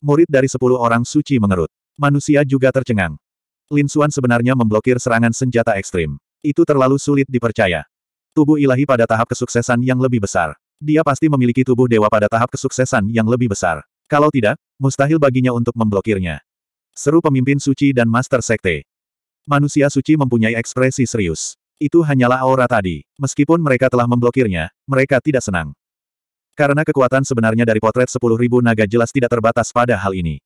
Murid dari sepuluh orang suci mengerut. Manusia juga tercengang. Lin Xuan sebenarnya memblokir serangan senjata ekstrim. Itu terlalu sulit dipercaya. Tubuh ilahi pada tahap kesuksesan yang lebih besar. Dia pasti memiliki tubuh dewa pada tahap kesuksesan yang lebih besar. Kalau tidak, mustahil baginya untuk memblokirnya. Seru pemimpin suci dan master sekte. Manusia suci mempunyai ekspresi serius. Itu hanyalah aura tadi. Meskipun mereka telah memblokirnya, mereka tidak senang. Karena kekuatan sebenarnya dari potret 10.000 naga jelas tidak terbatas pada hal ini.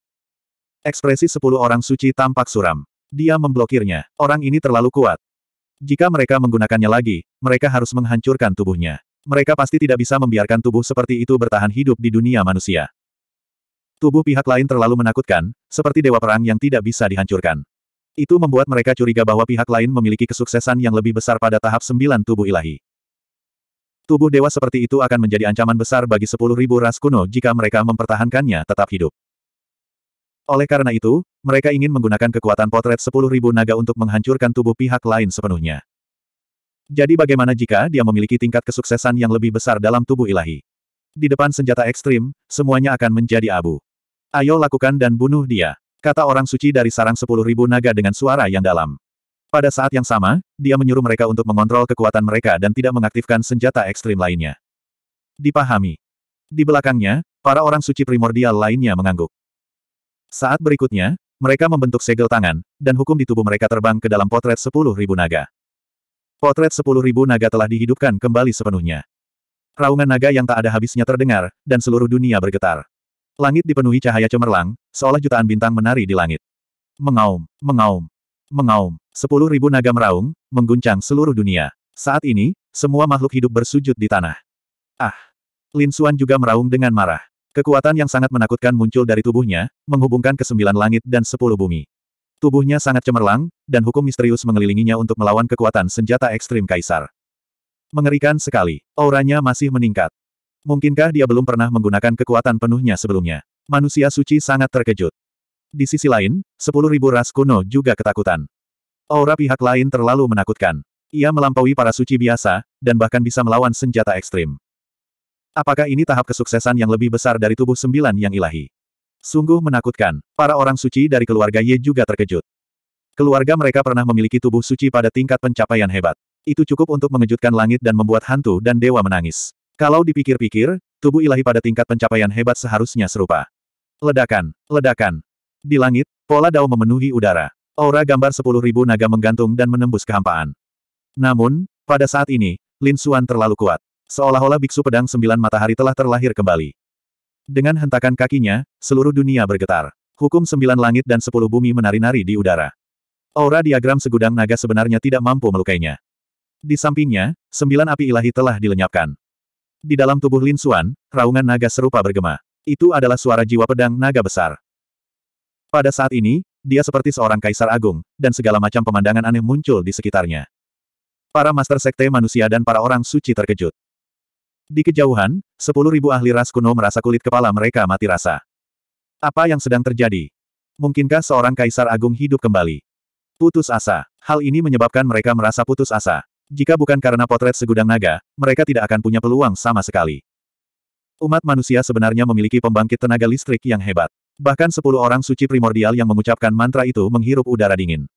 Ekspresi 10 orang suci tampak suram. Dia memblokirnya. Orang ini terlalu kuat. Jika mereka menggunakannya lagi, mereka harus menghancurkan tubuhnya. Mereka pasti tidak bisa membiarkan tubuh seperti itu bertahan hidup di dunia manusia. Tubuh pihak lain terlalu menakutkan, seperti dewa perang yang tidak bisa dihancurkan. Itu membuat mereka curiga bahwa pihak lain memiliki kesuksesan yang lebih besar pada tahap sembilan tubuh ilahi. Tubuh dewa seperti itu akan menjadi ancaman besar bagi sepuluh ribu ras kuno jika mereka mempertahankannya tetap hidup. Oleh karena itu, mereka ingin menggunakan kekuatan potret sepuluh ribu naga untuk menghancurkan tubuh pihak lain sepenuhnya. Jadi bagaimana jika dia memiliki tingkat kesuksesan yang lebih besar dalam tubuh ilahi? Di depan senjata ekstrim, semuanya akan menjadi abu. Ayo lakukan dan bunuh dia, kata orang suci dari sarang sepuluh ribu naga dengan suara yang dalam. Pada saat yang sama, dia menyuruh mereka untuk mengontrol kekuatan mereka dan tidak mengaktifkan senjata ekstrim lainnya. Dipahami. Di belakangnya, para orang suci primordial lainnya mengangguk. Saat berikutnya, mereka membentuk segel tangan, dan hukum di tubuh mereka terbang ke dalam potret 10.000 naga. Potret ribu naga telah dihidupkan kembali sepenuhnya. Raungan naga yang tak ada habisnya terdengar, dan seluruh dunia bergetar. Langit dipenuhi cahaya cemerlang, seolah jutaan bintang menari di langit. Mengaum, mengaum, mengaum. Sepuluh ribu naga meraung, mengguncang seluruh dunia. Saat ini, semua makhluk hidup bersujud di tanah. Ah! Lin Xuan juga meraung dengan marah. Kekuatan yang sangat menakutkan muncul dari tubuhnya, menghubungkan ke sembilan langit dan sepuluh bumi. Tubuhnya sangat cemerlang, dan hukum misterius mengelilinginya untuk melawan kekuatan senjata ekstrim kaisar. Mengerikan sekali. Auranya masih meningkat. Mungkinkah dia belum pernah menggunakan kekuatan penuhnya sebelumnya? Manusia suci sangat terkejut. Di sisi lain, sepuluh ribu ras kuno juga ketakutan. Aura pihak lain terlalu menakutkan. Ia melampaui para suci biasa, dan bahkan bisa melawan senjata ekstrim. Apakah ini tahap kesuksesan yang lebih besar dari tubuh sembilan yang ilahi? Sungguh menakutkan. Para orang suci dari keluarga Ye juga terkejut. Keluarga mereka pernah memiliki tubuh suci pada tingkat pencapaian hebat. Itu cukup untuk mengejutkan langit dan membuat hantu dan dewa menangis. Kalau dipikir-pikir, tubuh ilahi pada tingkat pencapaian hebat seharusnya serupa. Ledakan, ledakan. Di langit, pola dao memenuhi udara. Aura gambar sepuluh ribu naga menggantung dan menembus kehampaan. Namun, pada saat ini, Lin Xuan terlalu kuat. Seolah-olah biksu pedang sembilan matahari telah terlahir kembali. Dengan hentakan kakinya, seluruh dunia bergetar. Hukum sembilan langit dan sepuluh bumi menari-nari di udara. Aura diagram segudang naga sebenarnya tidak mampu melukainya. Di sampingnya, sembilan api ilahi telah dilenyapkan. Di dalam tubuh Lin Xuan, raungan naga serupa bergema. Itu adalah suara jiwa pedang naga besar. Pada saat ini, dia seperti seorang kaisar agung, dan segala macam pemandangan aneh muncul di sekitarnya. Para master sekte manusia dan para orang suci terkejut. Di kejauhan, sepuluh ribu ahli ras kuno merasa kulit kepala mereka mati rasa. Apa yang sedang terjadi? Mungkinkah seorang kaisar agung hidup kembali? Putus asa. Hal ini menyebabkan mereka merasa putus asa. Jika bukan karena potret segudang naga, mereka tidak akan punya peluang sama sekali. Umat manusia sebenarnya memiliki pembangkit tenaga listrik yang hebat. Bahkan sepuluh orang suci primordial yang mengucapkan mantra itu menghirup udara dingin.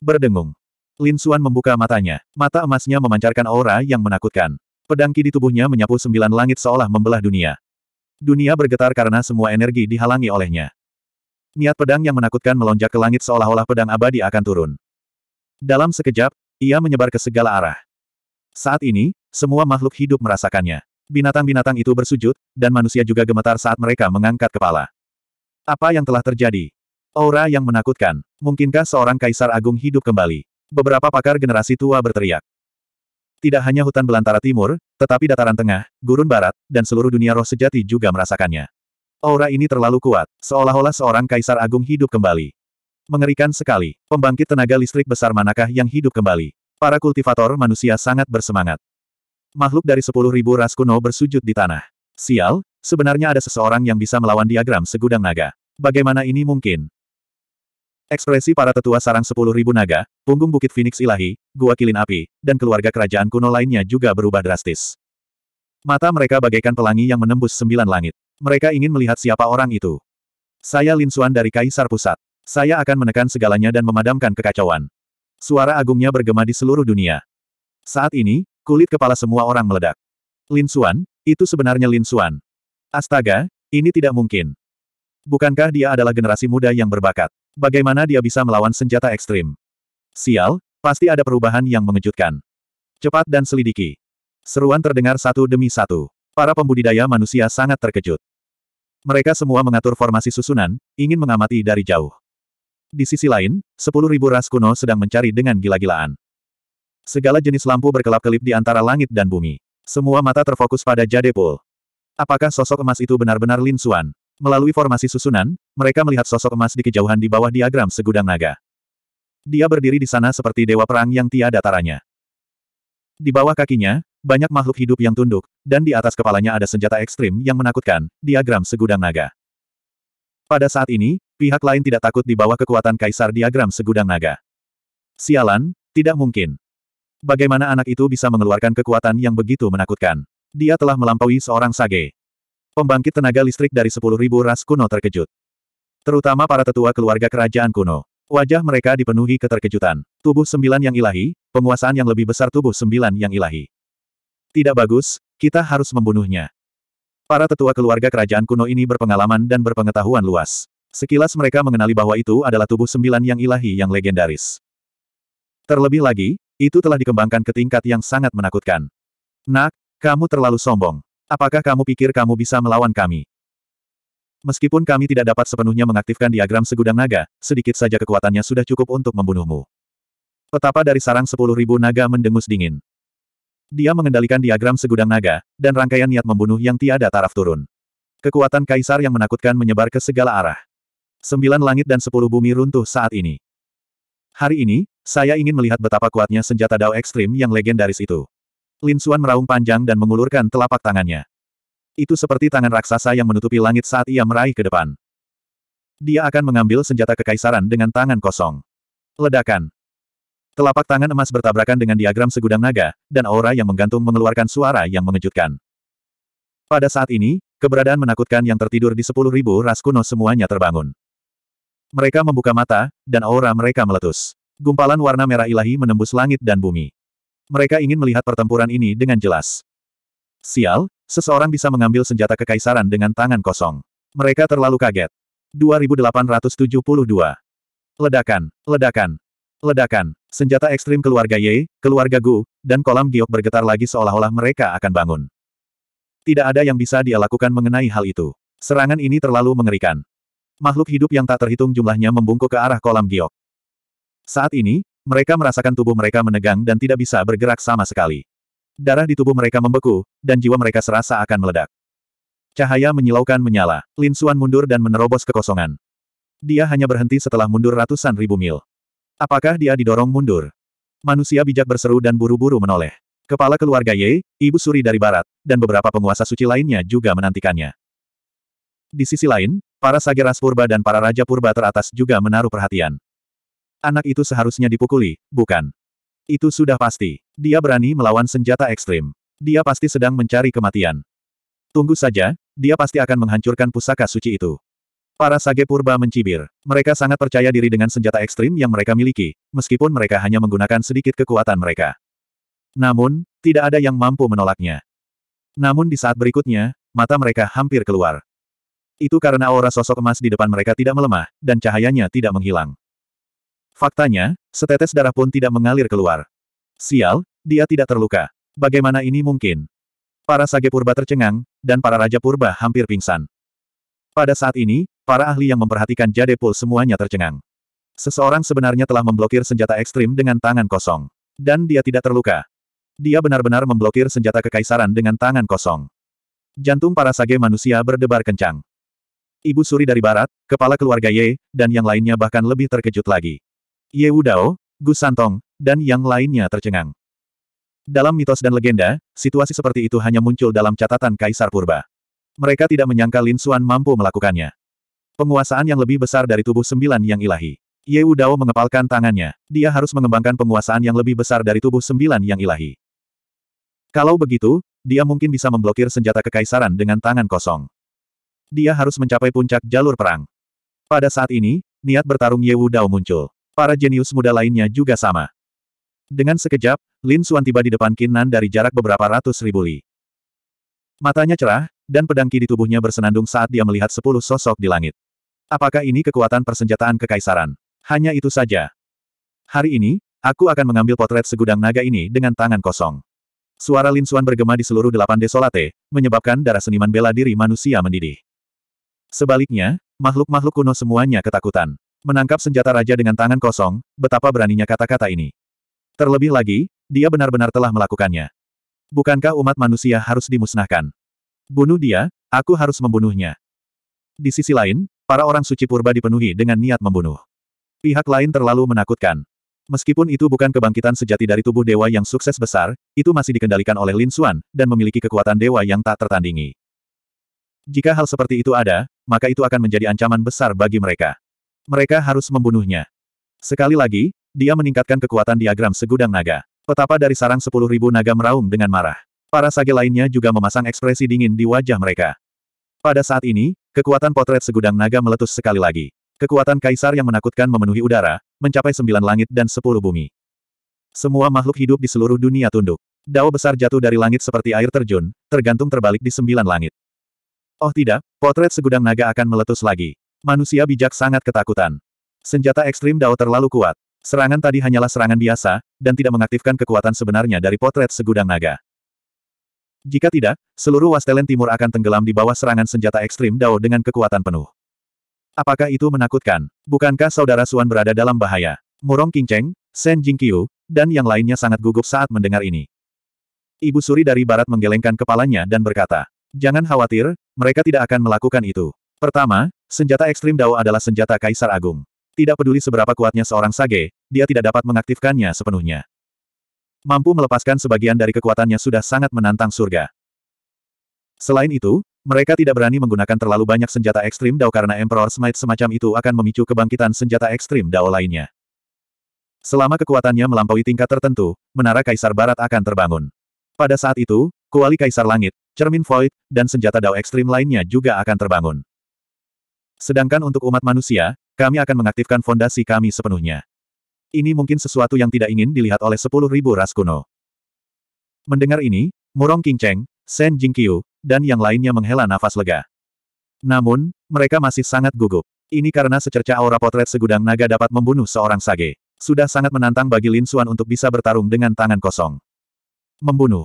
Berdengung. Lin Xuan membuka matanya. Mata emasnya memancarkan aura yang menakutkan. Pedang ki di tubuhnya menyapu sembilan langit seolah membelah dunia. Dunia bergetar karena semua energi dihalangi olehnya. Niat pedang yang menakutkan melonjak ke langit seolah-olah pedang abadi akan turun. Dalam sekejap, ia menyebar ke segala arah. Saat ini, semua makhluk hidup merasakannya. Binatang-binatang itu bersujud, dan manusia juga gemetar saat mereka mengangkat kepala. Apa yang telah terjadi? Aura yang menakutkan. Mungkinkah seorang kaisar agung hidup kembali? Beberapa pakar generasi tua berteriak. Tidak hanya hutan belantara timur, tetapi dataran tengah, gurun barat, dan seluruh dunia roh sejati juga merasakannya. Aura ini terlalu kuat, seolah-olah seorang kaisar agung hidup kembali. Mengerikan sekali, pembangkit tenaga listrik besar manakah yang hidup kembali? Para kultivator manusia sangat bersemangat. Makhluk dari sepuluh ribu ras kuno bersujud di tanah. Sial, Sebenarnya ada seseorang yang bisa melawan diagram segudang naga. Bagaimana ini mungkin? Ekspresi para tetua sarang sepuluh ribu naga, punggung bukit Phoenix ilahi, gua kilin api, dan keluarga kerajaan kuno lainnya juga berubah drastis. Mata mereka bagaikan pelangi yang menembus sembilan langit. Mereka ingin melihat siapa orang itu. Saya Lin Suan dari Kaisar Pusat. Saya akan menekan segalanya dan memadamkan kekacauan. Suara agungnya bergema di seluruh dunia. Saat ini, kulit kepala semua orang meledak. Lin Suan, itu sebenarnya Lin Suan. Astaga, ini tidak mungkin. Bukankah dia adalah generasi muda yang berbakat? Bagaimana dia bisa melawan senjata ekstrim? Sial, pasti ada perubahan yang mengejutkan. Cepat dan selidiki. Seruan terdengar satu demi satu. Para pembudidaya manusia sangat terkejut. Mereka semua mengatur formasi susunan, ingin mengamati dari jauh. Di sisi lain, sepuluh ribu ras kuno sedang mencari dengan gila-gilaan. Segala jenis lampu berkelap-kelip di antara langit dan bumi. Semua mata terfokus pada Jadepul. Apakah sosok emas itu benar-benar Lin Xuan? Melalui formasi susunan, mereka melihat sosok emas di kejauhan di bawah diagram segudang naga. Dia berdiri di sana seperti dewa perang yang tiada taranya. Di bawah kakinya, banyak makhluk hidup yang tunduk, dan di atas kepalanya ada senjata ekstrim yang menakutkan, diagram segudang naga. Pada saat ini, pihak lain tidak takut di bawah kekuatan kaisar diagram segudang naga. Sialan, tidak mungkin. Bagaimana anak itu bisa mengeluarkan kekuatan yang begitu menakutkan? Dia telah melampaui seorang sage. Pembangkit tenaga listrik dari sepuluh ribu ras kuno terkejut. Terutama para tetua keluarga kerajaan kuno. Wajah mereka dipenuhi keterkejutan. Tubuh sembilan yang ilahi, penguasaan yang lebih besar tubuh sembilan yang ilahi. Tidak bagus, kita harus membunuhnya. Para tetua keluarga kerajaan kuno ini berpengalaman dan berpengetahuan luas. Sekilas mereka mengenali bahwa itu adalah tubuh sembilan yang ilahi yang legendaris. Terlebih lagi, itu telah dikembangkan ke tingkat yang sangat menakutkan. Nak, kamu terlalu sombong. Apakah kamu pikir kamu bisa melawan kami? Meskipun kami tidak dapat sepenuhnya mengaktifkan diagram segudang naga, sedikit saja kekuatannya sudah cukup untuk membunuhmu. Petapa dari sarang sepuluh ribu naga mendengus dingin. Dia mengendalikan diagram segudang naga, dan rangkaian niat membunuh yang tiada taraf turun. Kekuatan kaisar yang menakutkan menyebar ke segala arah. Sembilan langit dan sepuluh bumi runtuh saat ini. Hari ini, saya ingin melihat betapa kuatnya senjata Dao Ekstrim yang legendaris itu. Lin Xuan meraung panjang dan mengulurkan telapak tangannya. Itu seperti tangan raksasa yang menutupi langit saat ia meraih ke depan. Dia akan mengambil senjata kekaisaran dengan tangan kosong. Ledakan. Telapak tangan emas bertabrakan dengan diagram segudang naga, dan aura yang menggantung mengeluarkan suara yang mengejutkan. Pada saat ini, keberadaan menakutkan yang tertidur di sepuluh ribu ras kuno semuanya terbangun. Mereka membuka mata, dan aura mereka meletus. Gumpalan warna merah ilahi menembus langit dan bumi. Mereka ingin melihat pertempuran ini dengan jelas. Sial, seseorang bisa mengambil senjata kekaisaran dengan tangan kosong. Mereka terlalu kaget. 2872. Ledakan, ledakan, ledakan. Senjata ekstrim keluarga Ye, keluarga Gu, dan kolam giok bergetar lagi seolah-olah mereka akan bangun. Tidak ada yang bisa dia lakukan mengenai hal itu. Serangan ini terlalu mengerikan. Makhluk hidup yang tak terhitung jumlahnya membungkuk ke arah kolam giok. Saat ini, mereka merasakan tubuh mereka menegang dan tidak bisa bergerak sama sekali. Darah di tubuh mereka membeku, dan jiwa mereka serasa akan meledak. Cahaya menyilaukan menyala. Lin Suan mundur dan menerobos kekosongan. Dia hanya berhenti setelah mundur ratusan ribu mil. Apakah dia didorong mundur? Manusia bijak berseru dan buru-buru menoleh. Kepala keluarga Ye, ibu suri dari barat, dan beberapa penguasa suci lainnya juga menantikannya. Di sisi lain, para sageras purba dan para raja purba teratas juga menaruh perhatian. Anak itu seharusnya dipukuli, bukan? Itu sudah pasti. Dia berani melawan senjata ekstrim. Dia pasti sedang mencari kematian. Tunggu saja, dia pasti akan menghancurkan pusaka suci itu. Para sage purba mencibir. Mereka sangat percaya diri dengan senjata ekstrim yang mereka miliki, meskipun mereka hanya menggunakan sedikit kekuatan mereka. Namun, tidak ada yang mampu menolaknya. Namun di saat berikutnya, mata mereka hampir keluar. Itu karena aura sosok emas di depan mereka tidak melemah, dan cahayanya tidak menghilang. Faktanya, setetes darah pun tidak mengalir keluar. Sial, dia tidak terluka. Bagaimana ini mungkin? Para sage purba tercengang, dan para raja purba hampir pingsan. Pada saat ini, para ahli yang memperhatikan Jade Jadepul semuanya tercengang. Seseorang sebenarnya telah memblokir senjata ekstrim dengan tangan kosong. Dan dia tidak terluka. Dia benar-benar memblokir senjata kekaisaran dengan tangan kosong. Jantung para sage manusia berdebar kencang. Ibu suri dari barat, kepala keluarga Ye, dan yang lainnya bahkan lebih terkejut lagi. Ye Wudao, oh, Gu Santong, dan yang lainnya tercengang. Dalam mitos dan legenda, situasi seperti itu hanya muncul dalam catatan Kaisar Purba. Mereka tidak menyangka Lin Xuan mampu melakukannya. Penguasaan yang lebih besar dari tubuh sembilan yang ilahi. Ye Wudao oh, mengepalkan tangannya. Dia harus mengembangkan penguasaan yang lebih besar dari tubuh sembilan yang ilahi. Kalau begitu, dia mungkin bisa memblokir senjata kekaisaran dengan tangan kosong. Dia harus mencapai puncak jalur perang. Pada saat ini, niat bertarung Ye Wudao oh, muncul. Para jenius muda lainnya juga sama. Dengan sekejap, Lin Xuan tiba di depan Qin Nan dari jarak beberapa ratus ribu li. Matanya cerah, dan pedang ki di tubuhnya bersenandung saat dia melihat sepuluh sosok di langit. Apakah ini kekuatan persenjataan kekaisaran? Hanya itu saja. Hari ini, aku akan mengambil potret segudang naga ini dengan tangan kosong. Suara Lin Xuan bergema di seluruh delapan desolate, menyebabkan darah seniman bela diri manusia mendidih. Sebaliknya, makhluk-makhluk kuno semuanya ketakutan menangkap senjata raja dengan tangan kosong, betapa beraninya kata-kata ini. Terlebih lagi, dia benar-benar telah melakukannya. Bukankah umat manusia harus dimusnahkan? Bunuh dia, aku harus membunuhnya. Di sisi lain, para orang suci purba dipenuhi dengan niat membunuh. Pihak lain terlalu menakutkan. Meskipun itu bukan kebangkitan sejati dari tubuh dewa yang sukses besar, itu masih dikendalikan oleh Lin Xuan, dan memiliki kekuatan dewa yang tak tertandingi. Jika hal seperti itu ada, maka itu akan menjadi ancaman besar bagi mereka. Mereka harus membunuhnya. Sekali lagi, dia meningkatkan kekuatan diagram segudang naga. Petapa dari sarang sepuluh ribu naga meraung dengan marah. Para sage lainnya juga memasang ekspresi dingin di wajah mereka. Pada saat ini, kekuatan potret segudang naga meletus sekali lagi. Kekuatan kaisar yang menakutkan memenuhi udara, mencapai sembilan langit dan sepuluh bumi. Semua makhluk hidup di seluruh dunia tunduk. Dao besar jatuh dari langit seperti air terjun, tergantung terbalik di sembilan langit. Oh tidak, potret segudang naga akan meletus lagi. Manusia bijak sangat ketakutan. Senjata ekstrim Dao terlalu kuat. Serangan tadi hanyalah serangan biasa, dan tidak mengaktifkan kekuatan sebenarnya dari potret segudang naga. Jika tidak, seluruh Wastelen Timur akan tenggelam di bawah serangan senjata ekstrim Dao dengan kekuatan penuh. Apakah itu menakutkan? Bukankah saudara Suan berada dalam bahaya? Murong Qingcheng, Shen Jingqiu, dan yang lainnya sangat gugup saat mendengar ini. Ibu suri dari barat menggelengkan kepalanya dan berkata, Jangan khawatir, mereka tidak akan melakukan itu. Pertama, senjata ekstrim Dao adalah senjata Kaisar Agung. Tidak peduli seberapa kuatnya seorang sage, dia tidak dapat mengaktifkannya sepenuhnya. Mampu melepaskan sebagian dari kekuatannya sudah sangat menantang surga. Selain itu, mereka tidak berani menggunakan terlalu banyak senjata ekstrim Dao karena Emperor Smite semacam itu akan memicu kebangkitan senjata ekstrim Dao lainnya. Selama kekuatannya melampaui tingkat tertentu, menara Kaisar Barat akan terbangun. Pada saat itu, kuali Kaisar Langit, cermin void, dan senjata Dao ekstrim lainnya juga akan terbangun. Sedangkan untuk umat manusia, kami akan mengaktifkan fondasi kami sepenuhnya. Ini mungkin sesuatu yang tidak ingin dilihat oleh sepuluh ribu ras kuno. Mendengar ini, Murong Qingcheng, Shen Jingqiu, dan yang lainnya menghela nafas lega. Namun, mereka masih sangat gugup. Ini karena secerca aura potret segudang naga dapat membunuh seorang sage. Sudah sangat menantang bagi Lin Xuan untuk bisa bertarung dengan tangan kosong. Membunuh.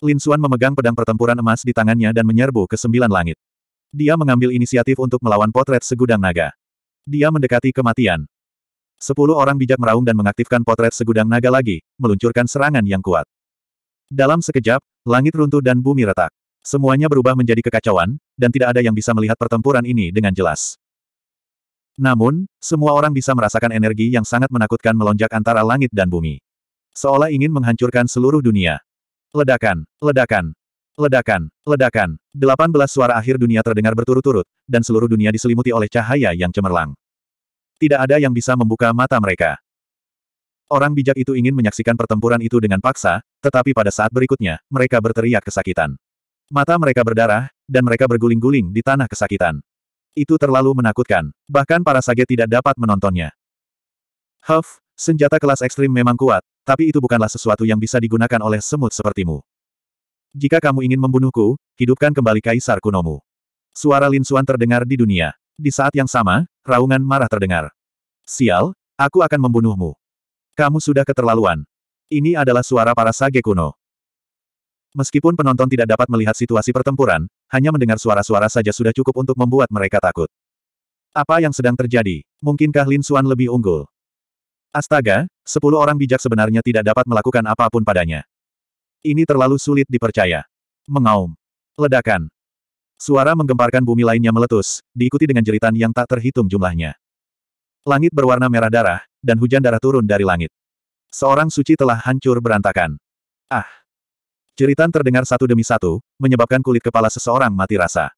Lin Xuan memegang pedang pertempuran emas di tangannya dan menyerbu ke sembilan langit. Dia mengambil inisiatif untuk melawan potret segudang naga. Dia mendekati kematian. Sepuluh orang bijak meraung dan mengaktifkan potret segudang naga lagi, meluncurkan serangan yang kuat. Dalam sekejap, langit runtuh dan bumi retak. Semuanya berubah menjadi kekacauan, dan tidak ada yang bisa melihat pertempuran ini dengan jelas. Namun, semua orang bisa merasakan energi yang sangat menakutkan melonjak antara langit dan bumi. Seolah ingin menghancurkan seluruh dunia. Ledakan, ledakan, Ledakan, ledakan, 18 suara akhir dunia terdengar berturut-turut, dan seluruh dunia diselimuti oleh cahaya yang cemerlang. Tidak ada yang bisa membuka mata mereka. Orang bijak itu ingin menyaksikan pertempuran itu dengan paksa, tetapi pada saat berikutnya, mereka berteriak kesakitan. Mata mereka berdarah, dan mereka berguling-guling di tanah kesakitan. Itu terlalu menakutkan, bahkan para sage tidak dapat menontonnya. Huff, senjata kelas ekstrim memang kuat, tapi itu bukanlah sesuatu yang bisa digunakan oleh semut sepertimu. Jika kamu ingin membunuhku, hidupkan kembali Kaisar Kunomu. Suara Lin Suan terdengar di dunia. Di saat yang sama, raungan marah terdengar. Sial, aku akan membunuhmu. Kamu sudah keterlaluan. Ini adalah suara para sage kuno. Meskipun penonton tidak dapat melihat situasi pertempuran, hanya mendengar suara-suara saja sudah cukup untuk membuat mereka takut. Apa yang sedang terjadi? Mungkinkah Lin Suan lebih unggul? Astaga, sepuluh orang bijak sebenarnya tidak dapat melakukan apapun padanya. Ini terlalu sulit dipercaya. Mengaum. Ledakan. Suara menggemparkan bumi lainnya meletus, diikuti dengan jeritan yang tak terhitung jumlahnya. Langit berwarna merah darah, dan hujan darah turun dari langit. Seorang suci telah hancur berantakan. Ah! Jeritan terdengar satu demi satu, menyebabkan kulit kepala seseorang mati rasa.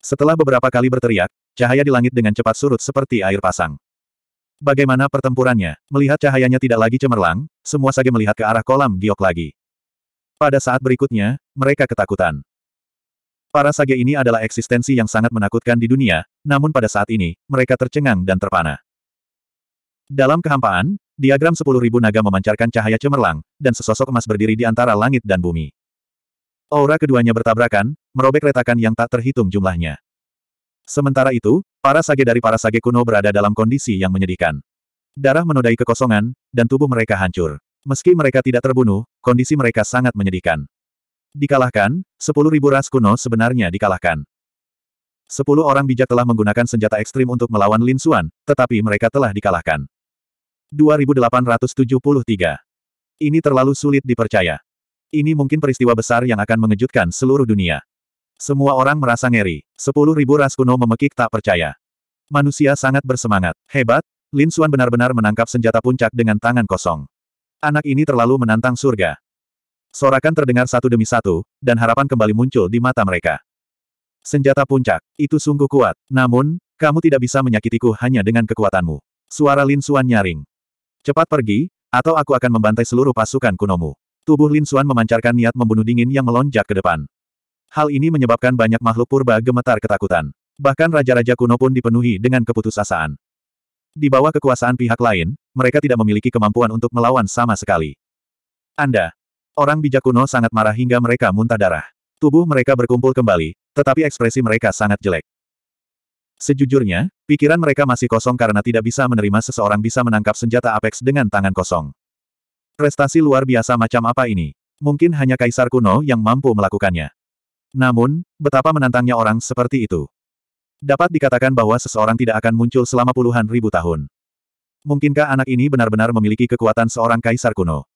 Setelah beberapa kali berteriak, cahaya di langit dengan cepat surut seperti air pasang. Bagaimana pertempurannya? Melihat cahayanya tidak lagi cemerlang, semua sage melihat ke arah kolam giok lagi. Pada saat berikutnya, mereka ketakutan. Para sage ini adalah eksistensi yang sangat menakutkan di dunia, namun pada saat ini, mereka tercengang dan terpana. Dalam kehampaan, diagram 10.000 naga memancarkan cahaya cemerlang, dan sesosok emas berdiri di antara langit dan bumi. Aura keduanya bertabrakan, merobek retakan yang tak terhitung jumlahnya. Sementara itu, para sage dari para sage kuno berada dalam kondisi yang menyedihkan. Darah menodai kekosongan, dan tubuh mereka hancur. Meski mereka tidak terbunuh, kondisi mereka sangat menyedihkan. Dikalahkan, sepuluh ribu ras kuno sebenarnya dikalahkan. Sepuluh orang bijak telah menggunakan senjata ekstrim untuk melawan Lin Xuan, tetapi mereka telah dikalahkan. 2873. Ini terlalu sulit dipercaya. Ini mungkin peristiwa besar yang akan mengejutkan seluruh dunia. Semua orang merasa ngeri. Sepuluh ribu ras kuno memekik tak percaya. Manusia sangat bersemangat. Hebat, Lin Xuan benar-benar menangkap senjata puncak dengan tangan kosong. Anak ini terlalu menantang surga. Sorakan terdengar satu demi satu, dan harapan kembali muncul di mata mereka. Senjata puncak, itu sungguh kuat. Namun, kamu tidak bisa menyakitiku hanya dengan kekuatanmu. Suara Lin Suan nyaring. Cepat pergi, atau aku akan membantai seluruh pasukan kunomu. Tubuh Lin Suan memancarkan niat membunuh dingin yang melonjak ke depan. Hal ini menyebabkan banyak makhluk purba gemetar ketakutan. Bahkan raja-raja kuno pun dipenuhi dengan keputusasaan. Di bawah kekuasaan pihak lain, mereka tidak memiliki kemampuan untuk melawan sama sekali. Anda. Orang bijak kuno sangat marah hingga mereka muntah darah. Tubuh mereka berkumpul kembali, tetapi ekspresi mereka sangat jelek. Sejujurnya, pikiran mereka masih kosong karena tidak bisa menerima seseorang bisa menangkap senjata Apex dengan tangan kosong. Prestasi luar biasa macam apa ini? Mungkin hanya kaisar kuno yang mampu melakukannya. Namun, betapa menantangnya orang seperti itu. Dapat dikatakan bahwa seseorang tidak akan muncul selama puluhan ribu tahun. Mungkinkah anak ini benar-benar memiliki kekuatan seorang kaisar kuno?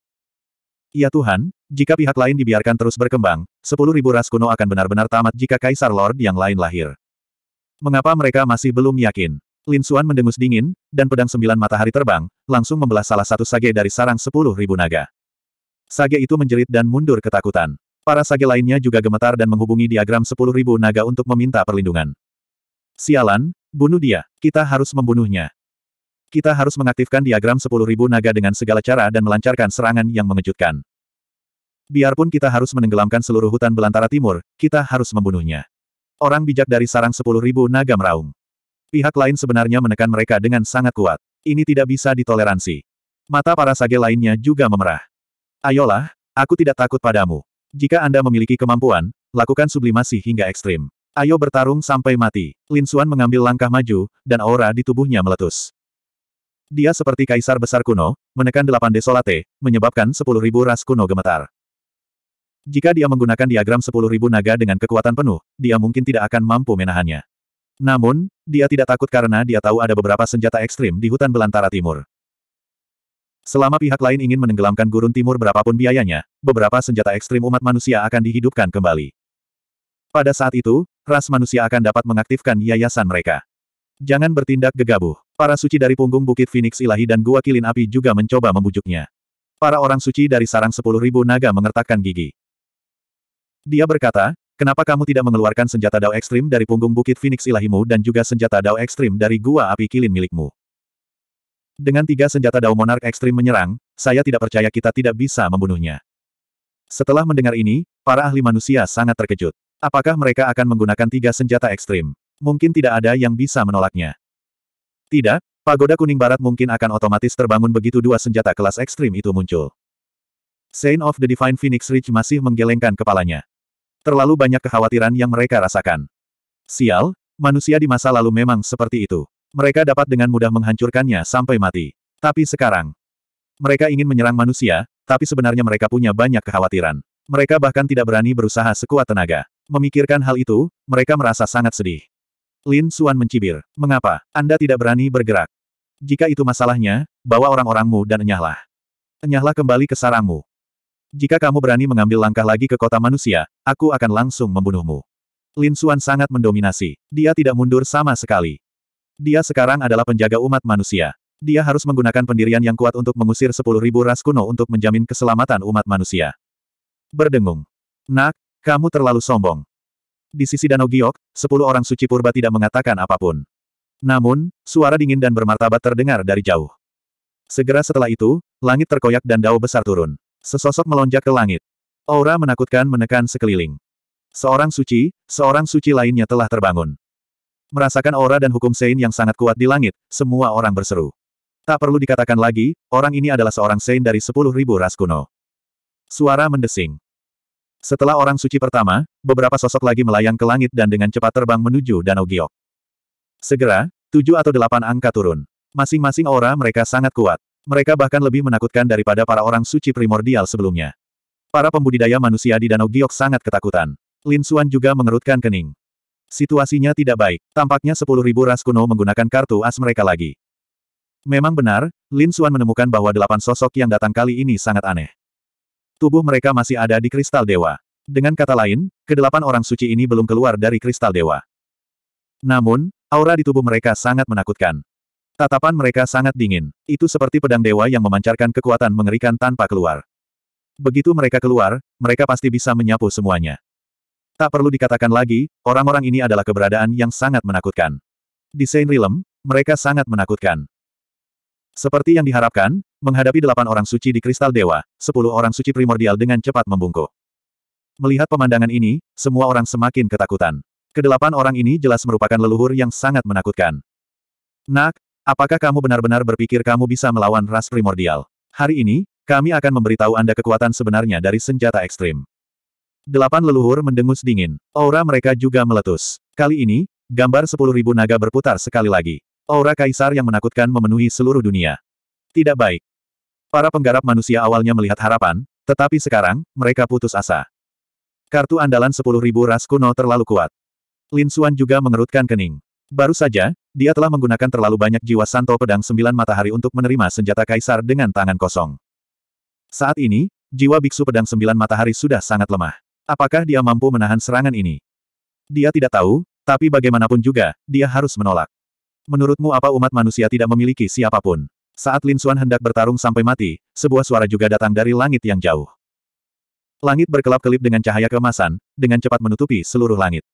Ya Tuhan, jika pihak lain dibiarkan terus berkembang, sepuluh ribu ras kuno akan benar-benar tamat jika kaisar lord yang lain lahir. Mengapa mereka masih belum yakin? Lin Xuan mendengus dingin, dan pedang sembilan matahari terbang, langsung membelah salah satu sage dari sarang sepuluh ribu naga. Sage itu menjerit dan mundur ketakutan. Para sage lainnya juga gemetar dan menghubungi diagram sepuluh ribu naga untuk meminta perlindungan. Sialan, bunuh dia, kita harus membunuhnya. Kita harus mengaktifkan diagram 10.000 naga dengan segala cara dan melancarkan serangan yang mengejutkan. Biarpun kita harus menenggelamkan seluruh hutan belantara timur, kita harus membunuhnya. Orang bijak dari sarang 10.000 naga meraung. Pihak lain sebenarnya menekan mereka dengan sangat kuat. Ini tidak bisa ditoleransi. Mata para sage lainnya juga memerah. Ayolah, aku tidak takut padamu. Jika Anda memiliki kemampuan, lakukan sublimasi hingga ekstrim. Ayo bertarung sampai mati. Lin Suan mengambil langkah maju, dan aura di tubuhnya meletus. Dia seperti kaisar besar kuno, menekan delapan desolate, menyebabkan sepuluh ribu ras kuno gemetar. Jika dia menggunakan diagram sepuluh ribu naga dengan kekuatan penuh, dia mungkin tidak akan mampu menahannya. Namun, dia tidak takut karena dia tahu ada beberapa senjata ekstrim di hutan belantara timur. Selama pihak lain ingin menenggelamkan gurun timur berapapun biayanya, beberapa senjata ekstrim umat manusia akan dihidupkan kembali. Pada saat itu, ras manusia akan dapat mengaktifkan yayasan mereka. Jangan bertindak gegabah. Para suci dari punggung Bukit Phoenix Ilahi dan Gua Kilin Api juga mencoba membujuknya. Para orang suci dari sarang sepuluh ribu naga mengertakkan gigi. Dia berkata, kenapa kamu tidak mengeluarkan senjata Dao Ekstrim dari punggung Bukit Phoenix Ilahimu dan juga senjata Dao Ekstrim dari Gua Api Kilin milikmu? Dengan tiga senjata Dao Monark Ekstrim menyerang, saya tidak percaya kita tidak bisa membunuhnya. Setelah mendengar ini, para ahli manusia sangat terkejut. Apakah mereka akan menggunakan tiga senjata ekstrim? Mungkin tidak ada yang bisa menolaknya. Tidak, pagoda kuning barat mungkin akan otomatis terbangun begitu dua senjata kelas ekstrim itu muncul. Saint of the Divine Phoenix Ridge masih menggelengkan kepalanya. Terlalu banyak kekhawatiran yang mereka rasakan. Sial, manusia di masa lalu memang seperti itu. Mereka dapat dengan mudah menghancurkannya sampai mati. Tapi sekarang, mereka ingin menyerang manusia, tapi sebenarnya mereka punya banyak kekhawatiran. Mereka bahkan tidak berani berusaha sekuat tenaga. Memikirkan hal itu, mereka merasa sangat sedih. Lin Suan mencibir. Mengapa? Anda tidak berani bergerak. Jika itu masalahnya, bawa orang-orangmu dan enyahlah. Enyahlah kembali ke sarangmu. Jika kamu berani mengambil langkah lagi ke kota manusia, aku akan langsung membunuhmu. Lin Suan sangat mendominasi. Dia tidak mundur sama sekali. Dia sekarang adalah penjaga umat manusia. Dia harus menggunakan pendirian yang kuat untuk mengusir sepuluh ribu ras kuno untuk menjamin keselamatan umat manusia. Berdengung. Nak, kamu terlalu sombong. Di sisi Danau Giok, sepuluh orang suci purba tidak mengatakan apapun. Namun, suara dingin dan bermartabat terdengar dari jauh. Segera setelah itu, langit terkoyak dan dao besar turun. Sesosok melonjak ke langit. Aura menakutkan menekan sekeliling. Seorang suci, seorang suci lainnya telah terbangun. Merasakan aura dan hukum Sein yang sangat kuat di langit, semua orang berseru. Tak perlu dikatakan lagi, orang ini adalah seorang Sein dari sepuluh ribu ras kuno. Suara mendesing. Setelah orang suci pertama, beberapa sosok lagi melayang ke langit dan dengan cepat terbang menuju Danau Giok. Segera, tujuh atau delapan angka turun. Masing-masing aura mereka sangat kuat. Mereka bahkan lebih menakutkan daripada para orang suci primordial sebelumnya. Para pembudidaya manusia di Danau Giok sangat ketakutan. Lin Xuan juga mengerutkan kening. Situasinya tidak baik. Tampaknya sepuluh ribu ras kuno menggunakan kartu as mereka lagi. Memang benar, Lin Xuan menemukan bahwa delapan sosok yang datang kali ini sangat aneh. Tubuh mereka masih ada di kristal dewa. Dengan kata lain, kedelapan orang suci ini belum keluar dari kristal dewa. Namun, aura di tubuh mereka sangat menakutkan. Tatapan mereka sangat dingin. Itu seperti pedang dewa yang memancarkan kekuatan mengerikan tanpa keluar. Begitu mereka keluar, mereka pasti bisa menyapu semuanya. Tak perlu dikatakan lagi, orang-orang ini adalah keberadaan yang sangat menakutkan. Di Saint Realm, mereka sangat menakutkan. Seperti yang diharapkan, menghadapi delapan orang suci di kristal dewa, sepuluh orang suci primordial dengan cepat membungkuk. Melihat pemandangan ini, semua orang semakin ketakutan. Kedelapan orang ini jelas merupakan leluhur yang sangat menakutkan. Nak, apakah kamu benar-benar berpikir kamu bisa melawan ras primordial? Hari ini, kami akan memberitahu Anda kekuatan sebenarnya dari senjata ekstrim. Delapan leluhur mendengus dingin. Aura mereka juga meletus. Kali ini, gambar sepuluh ribu naga berputar sekali lagi. Aura kaisar yang menakutkan memenuhi seluruh dunia. Tidak baik. Para penggarap manusia awalnya melihat harapan, tetapi sekarang, mereka putus asa. Kartu andalan 10.000 ras kuno terlalu kuat. Lin Suan juga mengerutkan kening. Baru saja, dia telah menggunakan terlalu banyak jiwa santo pedang sembilan matahari untuk menerima senjata kaisar dengan tangan kosong. Saat ini, jiwa biksu pedang sembilan matahari sudah sangat lemah. Apakah dia mampu menahan serangan ini? Dia tidak tahu, tapi bagaimanapun juga, dia harus menolak. Menurutmu apa umat manusia tidak memiliki siapapun? Saat Lin Xuan hendak bertarung sampai mati, sebuah suara juga datang dari langit yang jauh. Langit berkelap-kelip dengan cahaya kemasan, dengan cepat menutupi seluruh langit.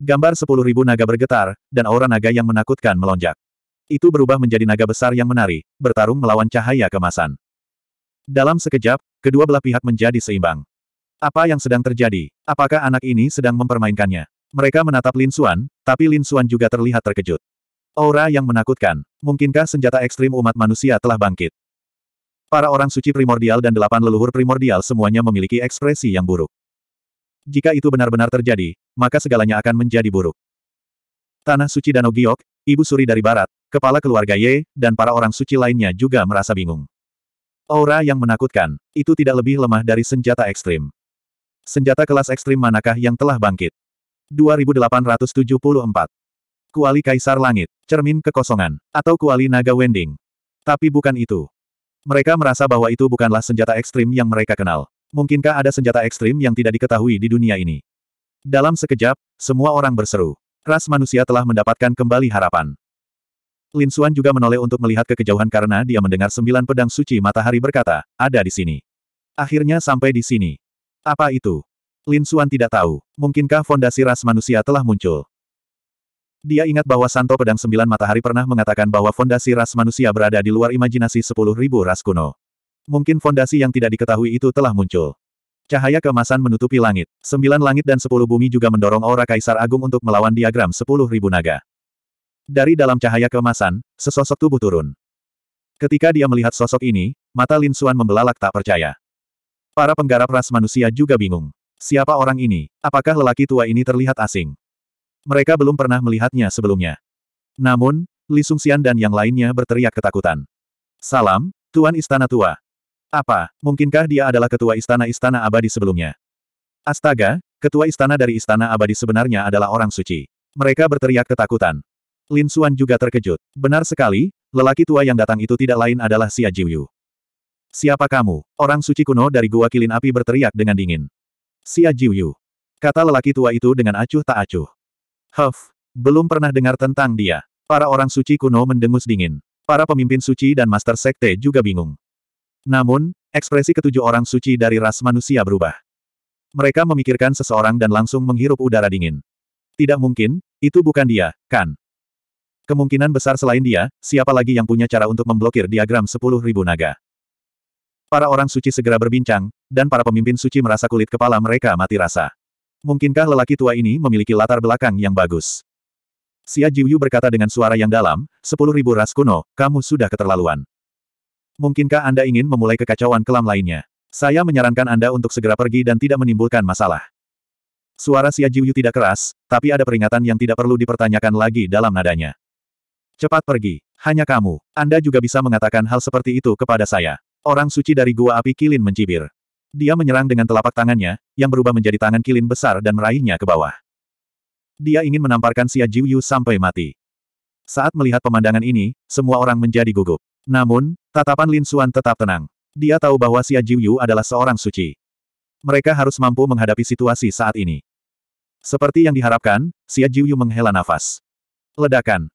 Gambar sepuluh ribu naga bergetar, dan aura naga yang menakutkan melonjak. Itu berubah menjadi naga besar yang menari, bertarung melawan cahaya kemasan. Dalam sekejap, kedua belah pihak menjadi seimbang. Apa yang sedang terjadi? Apakah anak ini sedang mempermainkannya? Mereka menatap Lin Xuan, tapi Lin Xuan juga terlihat terkejut. Aura yang menakutkan. Mungkinkah senjata ekstrim umat manusia telah bangkit? Para orang suci primordial dan delapan leluhur primordial semuanya memiliki ekspresi yang buruk. Jika itu benar-benar terjadi, maka segalanya akan menjadi buruk. Tanah suci Danau Giok, Ibu Suri dari Barat, kepala keluarga Ye, dan para orang suci lainnya juga merasa bingung. Aura yang menakutkan, itu tidak lebih lemah dari senjata ekstrim. Senjata kelas ekstrim manakah yang telah bangkit? 2874 kuali kaisar langit, cermin kekosongan, atau kuali naga wending. Tapi bukan itu. Mereka merasa bahwa itu bukanlah senjata ekstrim yang mereka kenal. Mungkinkah ada senjata ekstrim yang tidak diketahui di dunia ini? Dalam sekejap, semua orang berseru. Ras manusia telah mendapatkan kembali harapan. Lin Xuan juga menoleh untuk melihat ke kejauhan karena dia mendengar sembilan pedang suci matahari berkata, ada di sini. Akhirnya sampai di sini. Apa itu? Lin Xuan tidak tahu. Mungkinkah fondasi ras manusia telah muncul? Dia ingat bahwa Santo Pedang Sembilan Matahari pernah mengatakan bahwa fondasi ras manusia berada di luar imajinasi sepuluh ribu ras kuno. Mungkin fondasi yang tidak diketahui itu telah muncul. Cahaya kemasan menutupi langit. Sembilan langit dan sepuluh bumi juga mendorong aura Kaisar Agung untuk melawan diagram sepuluh ribu naga. Dari dalam cahaya kemasan, sesosok tubuh turun. Ketika dia melihat sosok ini, mata Lin Xuan membelalak tak percaya. Para penggarap ras manusia juga bingung. Siapa orang ini? Apakah lelaki tua ini terlihat asing? Mereka belum pernah melihatnya sebelumnya. Namun, Li Sungxian dan yang lainnya berteriak ketakutan. Salam, Tuan Istana Tua. Apa, mungkinkah dia adalah ketua istana-istana abadi sebelumnya? Astaga, ketua istana dari istana abadi sebenarnya adalah orang suci. Mereka berteriak ketakutan. Lin Xuan juga terkejut. Benar sekali, lelaki tua yang datang itu tidak lain adalah Xia Jiuyu. Siapa kamu? Orang suci kuno dari Gua Kilin Api berteriak dengan dingin. Xia Jiuyu. Kata lelaki tua itu dengan acuh tak acuh. Huff, belum pernah dengar tentang dia. Para orang suci kuno mendengus dingin. Para pemimpin suci dan master sekte juga bingung. Namun, ekspresi ketujuh orang suci dari ras manusia berubah. Mereka memikirkan seseorang dan langsung menghirup udara dingin. Tidak mungkin, itu bukan dia, kan? Kemungkinan besar selain dia, siapa lagi yang punya cara untuk memblokir diagram 10.000 naga? Para orang suci segera berbincang, dan para pemimpin suci merasa kulit kepala mereka mati rasa. Mungkinkah lelaki tua ini memiliki latar belakang yang bagus? Xia Jiuyu berkata dengan suara yang dalam, sepuluh ribu ras kuno, kamu sudah keterlaluan. Mungkinkah Anda ingin memulai kekacauan kelam lainnya? Saya menyarankan Anda untuk segera pergi dan tidak menimbulkan masalah. Suara Xia Jiuyu tidak keras, tapi ada peringatan yang tidak perlu dipertanyakan lagi dalam nadanya. Cepat pergi. Hanya kamu. Anda juga bisa mengatakan hal seperti itu kepada saya. Orang suci dari Gua Api Kilin mencibir. Dia menyerang dengan telapak tangannya, yang berubah menjadi tangan kilin besar dan meraihnya ke bawah. Dia ingin menamparkan Xia Jiuyu sampai mati. Saat melihat pemandangan ini, semua orang menjadi gugup. Namun, tatapan Lin Xuan tetap tenang. Dia tahu bahwa Xia Jiuyu adalah seorang suci. Mereka harus mampu menghadapi situasi saat ini. Seperti yang diharapkan, Xia Jiuyu menghela nafas. Ledakan.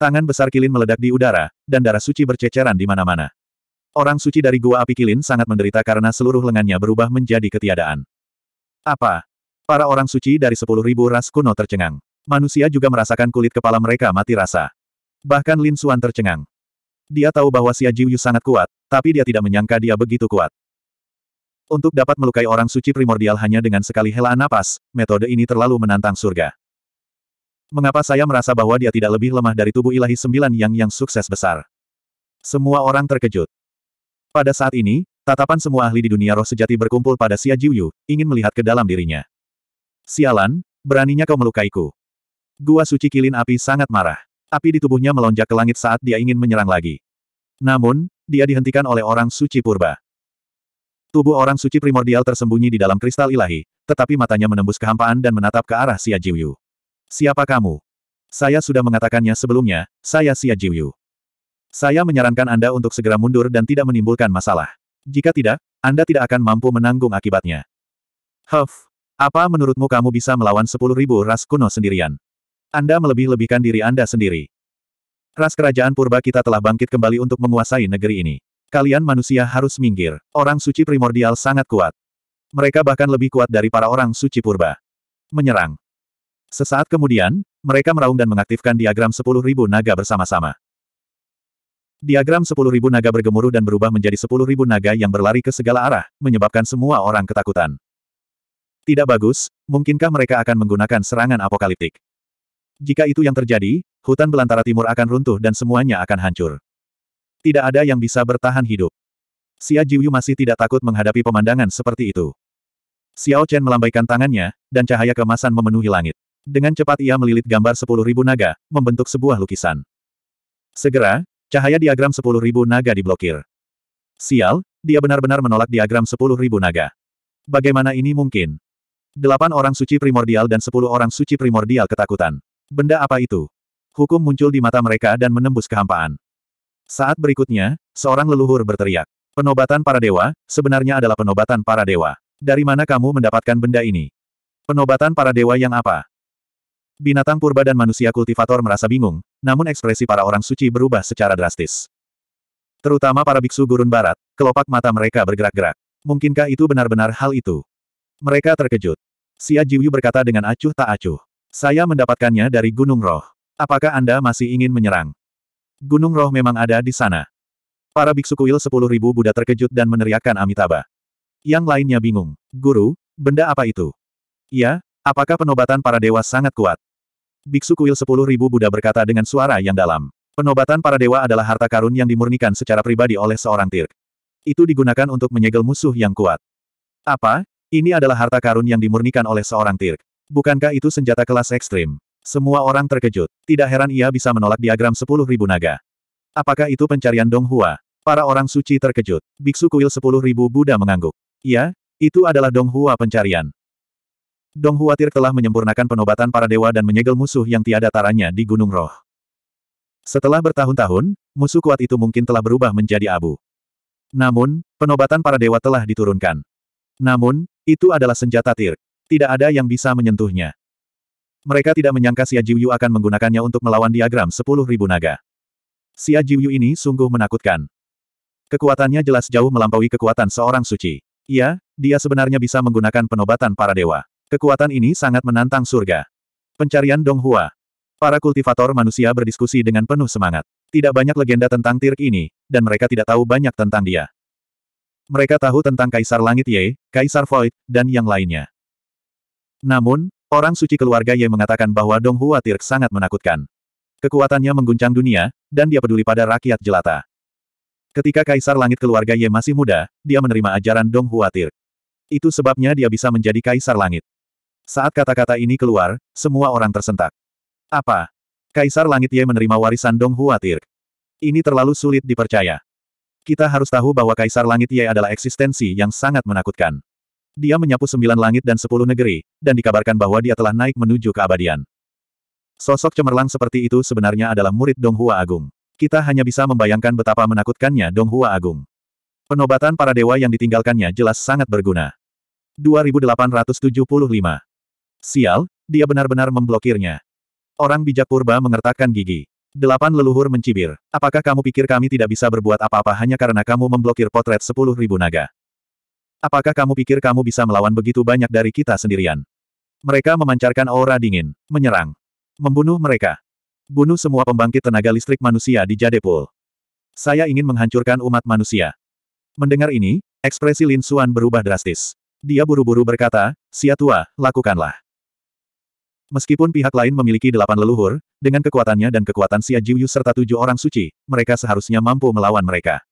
Tangan besar kilin meledak di udara, dan darah suci berceceran di mana-mana. Orang suci dari Gua Api Kilin sangat menderita karena seluruh lengannya berubah menjadi ketiadaan. Apa? Para orang suci dari sepuluh ribu ras kuno tercengang. Manusia juga merasakan kulit kepala mereka mati rasa. Bahkan Lin Suan tercengang. Dia tahu bahwa Xia Jiuyu sangat kuat, tapi dia tidak menyangka dia begitu kuat. Untuk dapat melukai orang suci primordial hanya dengan sekali helaan napas, metode ini terlalu menantang surga. Mengapa saya merasa bahwa dia tidak lebih lemah dari tubuh ilahi sembilan yang yang sukses besar? Semua orang terkejut. Pada saat ini, tatapan semua ahli di dunia roh sejati berkumpul pada Xia Jiuyu, ingin melihat ke dalam dirinya. Sialan, beraninya kau melukaiku. Gua suci kilin api sangat marah. Api di tubuhnya melonjak ke langit saat dia ingin menyerang lagi. Namun, dia dihentikan oleh orang suci purba. Tubuh orang suci primordial tersembunyi di dalam kristal ilahi, tetapi matanya menembus kehampaan dan menatap ke arah Xia Jiuyu. Siapa kamu? Saya sudah mengatakannya sebelumnya, saya Xia Jiuyu. Saya menyarankan Anda untuk segera mundur dan tidak menimbulkan masalah. Jika tidak, Anda tidak akan mampu menanggung akibatnya. Huff, apa menurutmu kamu bisa melawan 10.000 ras kuno sendirian? Anda melebih-lebihkan diri Anda sendiri. Ras kerajaan purba kita telah bangkit kembali untuk menguasai negeri ini. Kalian manusia harus minggir. Orang suci primordial sangat kuat. Mereka bahkan lebih kuat dari para orang suci purba. Menyerang. Sesaat kemudian, mereka meraung dan mengaktifkan diagram 10.000 naga bersama-sama. Diagram 10.000 naga bergemuruh dan berubah menjadi 10.000 naga yang berlari ke segala arah, menyebabkan semua orang ketakutan. Tidak bagus, mungkinkah mereka akan menggunakan serangan apokaliptik? Jika itu yang terjadi, hutan belantara timur akan runtuh dan semuanya akan hancur. Tidak ada yang bisa bertahan hidup. Xia Jiuyu masih tidak takut menghadapi pemandangan seperti itu. Xiao Chen melambaikan tangannya, dan cahaya kemasan memenuhi langit. Dengan cepat ia melilit gambar 10.000 naga, membentuk sebuah lukisan. Segera, Cahaya diagram sepuluh ribu naga diblokir. Sial, dia benar-benar menolak diagram sepuluh ribu naga. Bagaimana ini mungkin? Delapan orang suci primordial dan sepuluh orang suci primordial ketakutan. Benda apa itu? Hukum muncul di mata mereka dan menembus kehampaan. Saat berikutnya, seorang leluhur berteriak. Penobatan para dewa, sebenarnya adalah penobatan para dewa. Dari mana kamu mendapatkan benda ini? Penobatan para dewa yang apa? Binatang purba dan manusia kultivator merasa bingung, namun ekspresi para orang suci berubah secara drastis. Terutama para biksu gurun barat, kelopak mata mereka bergerak-gerak. Mungkinkah itu benar-benar hal itu? Mereka terkejut. Xia Jiuyu berkata dengan acuh tak acuh. Saya mendapatkannya dari Gunung Roh. Apakah Anda masih ingin menyerang? Gunung Roh memang ada di sana. Para biksu kuil sepuluh ribu Buddha terkejut dan meneriakkan Amitabha. Yang lainnya bingung. Guru, benda apa itu? Ya, apakah penobatan para dewa sangat kuat? Biksu kuil sepuluh ribu Buddha berkata dengan suara yang dalam. Penobatan para dewa adalah harta karun yang dimurnikan secara pribadi oleh seorang tirk. Itu digunakan untuk menyegel musuh yang kuat. Apa? Ini adalah harta karun yang dimurnikan oleh seorang tirk. Bukankah itu senjata kelas ekstrim? Semua orang terkejut. Tidak heran ia bisa menolak diagram sepuluh ribu naga. Apakah itu pencarian Dong Hua? Para orang suci terkejut. Biksu kuil sepuluh ribu Buddha mengangguk. Ya, itu adalah Dong Hua pencarian. Dong Huatir telah menyempurnakan penobatan para dewa dan menyegel musuh yang tiada taranya di Gunung Roh. Setelah bertahun-tahun, musuh kuat itu mungkin telah berubah menjadi abu. Namun, penobatan para dewa telah diturunkan. Namun, itu adalah senjata tir. Tidak ada yang bisa menyentuhnya. Mereka tidak menyangka Xia Jiuyu akan menggunakannya untuk melawan diagram 10.000 naga. Xia Jiuyu ini sungguh menakutkan. Kekuatannya jelas jauh melampaui kekuatan seorang suci. Iya, dia sebenarnya bisa menggunakan penobatan para dewa. Kekuatan ini sangat menantang surga. Pencarian Donghua. Para kultivator manusia berdiskusi dengan penuh semangat. Tidak banyak legenda tentang Tirk ini, dan mereka tidak tahu banyak tentang dia. Mereka tahu tentang Kaisar Langit Ye, Kaisar Void, dan yang lainnya. Namun, orang suci keluarga Ye mengatakan bahwa Donghua Tirk sangat menakutkan. Kekuatannya mengguncang dunia, dan dia peduli pada rakyat jelata. Ketika Kaisar Langit keluarga Ye masih muda, dia menerima ajaran Donghua Tirk. Itu sebabnya dia bisa menjadi Kaisar Langit. Saat kata-kata ini keluar, semua orang tersentak. Apa? Kaisar Langit Ye menerima warisan Dong Hua Tirk. Ini terlalu sulit dipercaya. Kita harus tahu bahwa Kaisar Langit Ye adalah eksistensi yang sangat menakutkan. Dia menyapu sembilan langit dan sepuluh negeri, dan dikabarkan bahwa dia telah naik menuju keabadian. Sosok cemerlang seperti itu sebenarnya adalah murid Dong Hua Agung. Kita hanya bisa membayangkan betapa menakutkannya Dong Hua Agung. Penobatan para dewa yang ditinggalkannya jelas sangat berguna. 2875 Sial, dia benar-benar memblokirnya. Orang bijak purba mengertakkan gigi. Delapan leluhur mencibir. Apakah kamu pikir kami tidak bisa berbuat apa-apa hanya karena kamu memblokir potret sepuluh ribu naga? Apakah kamu pikir kamu bisa melawan begitu banyak dari kita sendirian? Mereka memancarkan aura dingin. Menyerang. Membunuh mereka. Bunuh semua pembangkit tenaga listrik manusia di Jadepul. Saya ingin menghancurkan umat manusia. Mendengar ini, ekspresi Lin Suan berubah drastis. Dia buru-buru berkata, Sia tua, lakukanlah. Meskipun pihak lain memiliki delapan leluhur, dengan kekuatannya dan kekuatan Xia Jiuyu serta tujuh orang suci, mereka seharusnya mampu melawan mereka.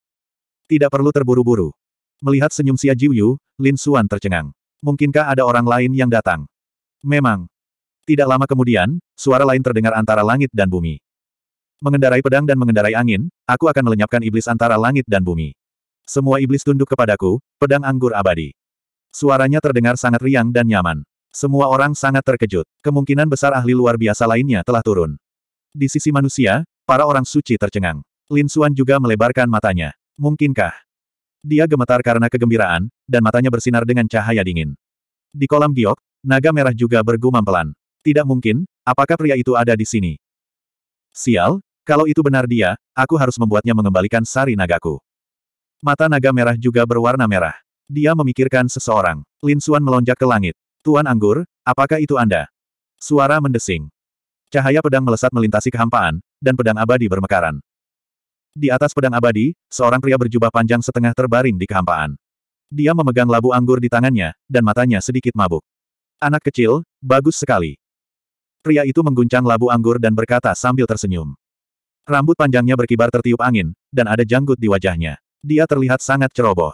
Tidak perlu terburu-buru. Melihat senyum Xia Jiuyu, Lin Xuan tercengang. Mungkinkah ada orang lain yang datang? Memang. Tidak lama kemudian, suara lain terdengar antara langit dan bumi. Mengendarai pedang dan mengendarai angin, aku akan melenyapkan iblis antara langit dan bumi. Semua iblis tunduk kepadaku, pedang anggur abadi. Suaranya terdengar sangat riang dan nyaman. Semua orang sangat terkejut. Kemungkinan besar ahli luar biasa lainnya telah turun. Di sisi manusia, para orang suci tercengang. Lin Xuan juga melebarkan matanya. Mungkinkah? Dia gemetar karena kegembiraan, dan matanya bersinar dengan cahaya dingin. Di kolam giok, naga merah juga bergumam pelan. Tidak mungkin, apakah pria itu ada di sini? Sial, kalau itu benar dia, aku harus membuatnya mengembalikan sari nagaku. Mata naga merah juga berwarna merah. Dia memikirkan seseorang. Lin Xuan melonjak ke langit. Tuan Anggur, apakah itu Anda? Suara mendesing. Cahaya pedang melesat melintasi kehampaan, dan pedang abadi bermekaran. Di atas pedang abadi, seorang pria berjubah panjang setengah terbaring di kehampaan. Dia memegang labu anggur di tangannya, dan matanya sedikit mabuk. Anak kecil, bagus sekali. Pria itu mengguncang labu anggur dan berkata sambil tersenyum. Rambut panjangnya berkibar tertiup angin, dan ada janggut di wajahnya. Dia terlihat sangat ceroboh.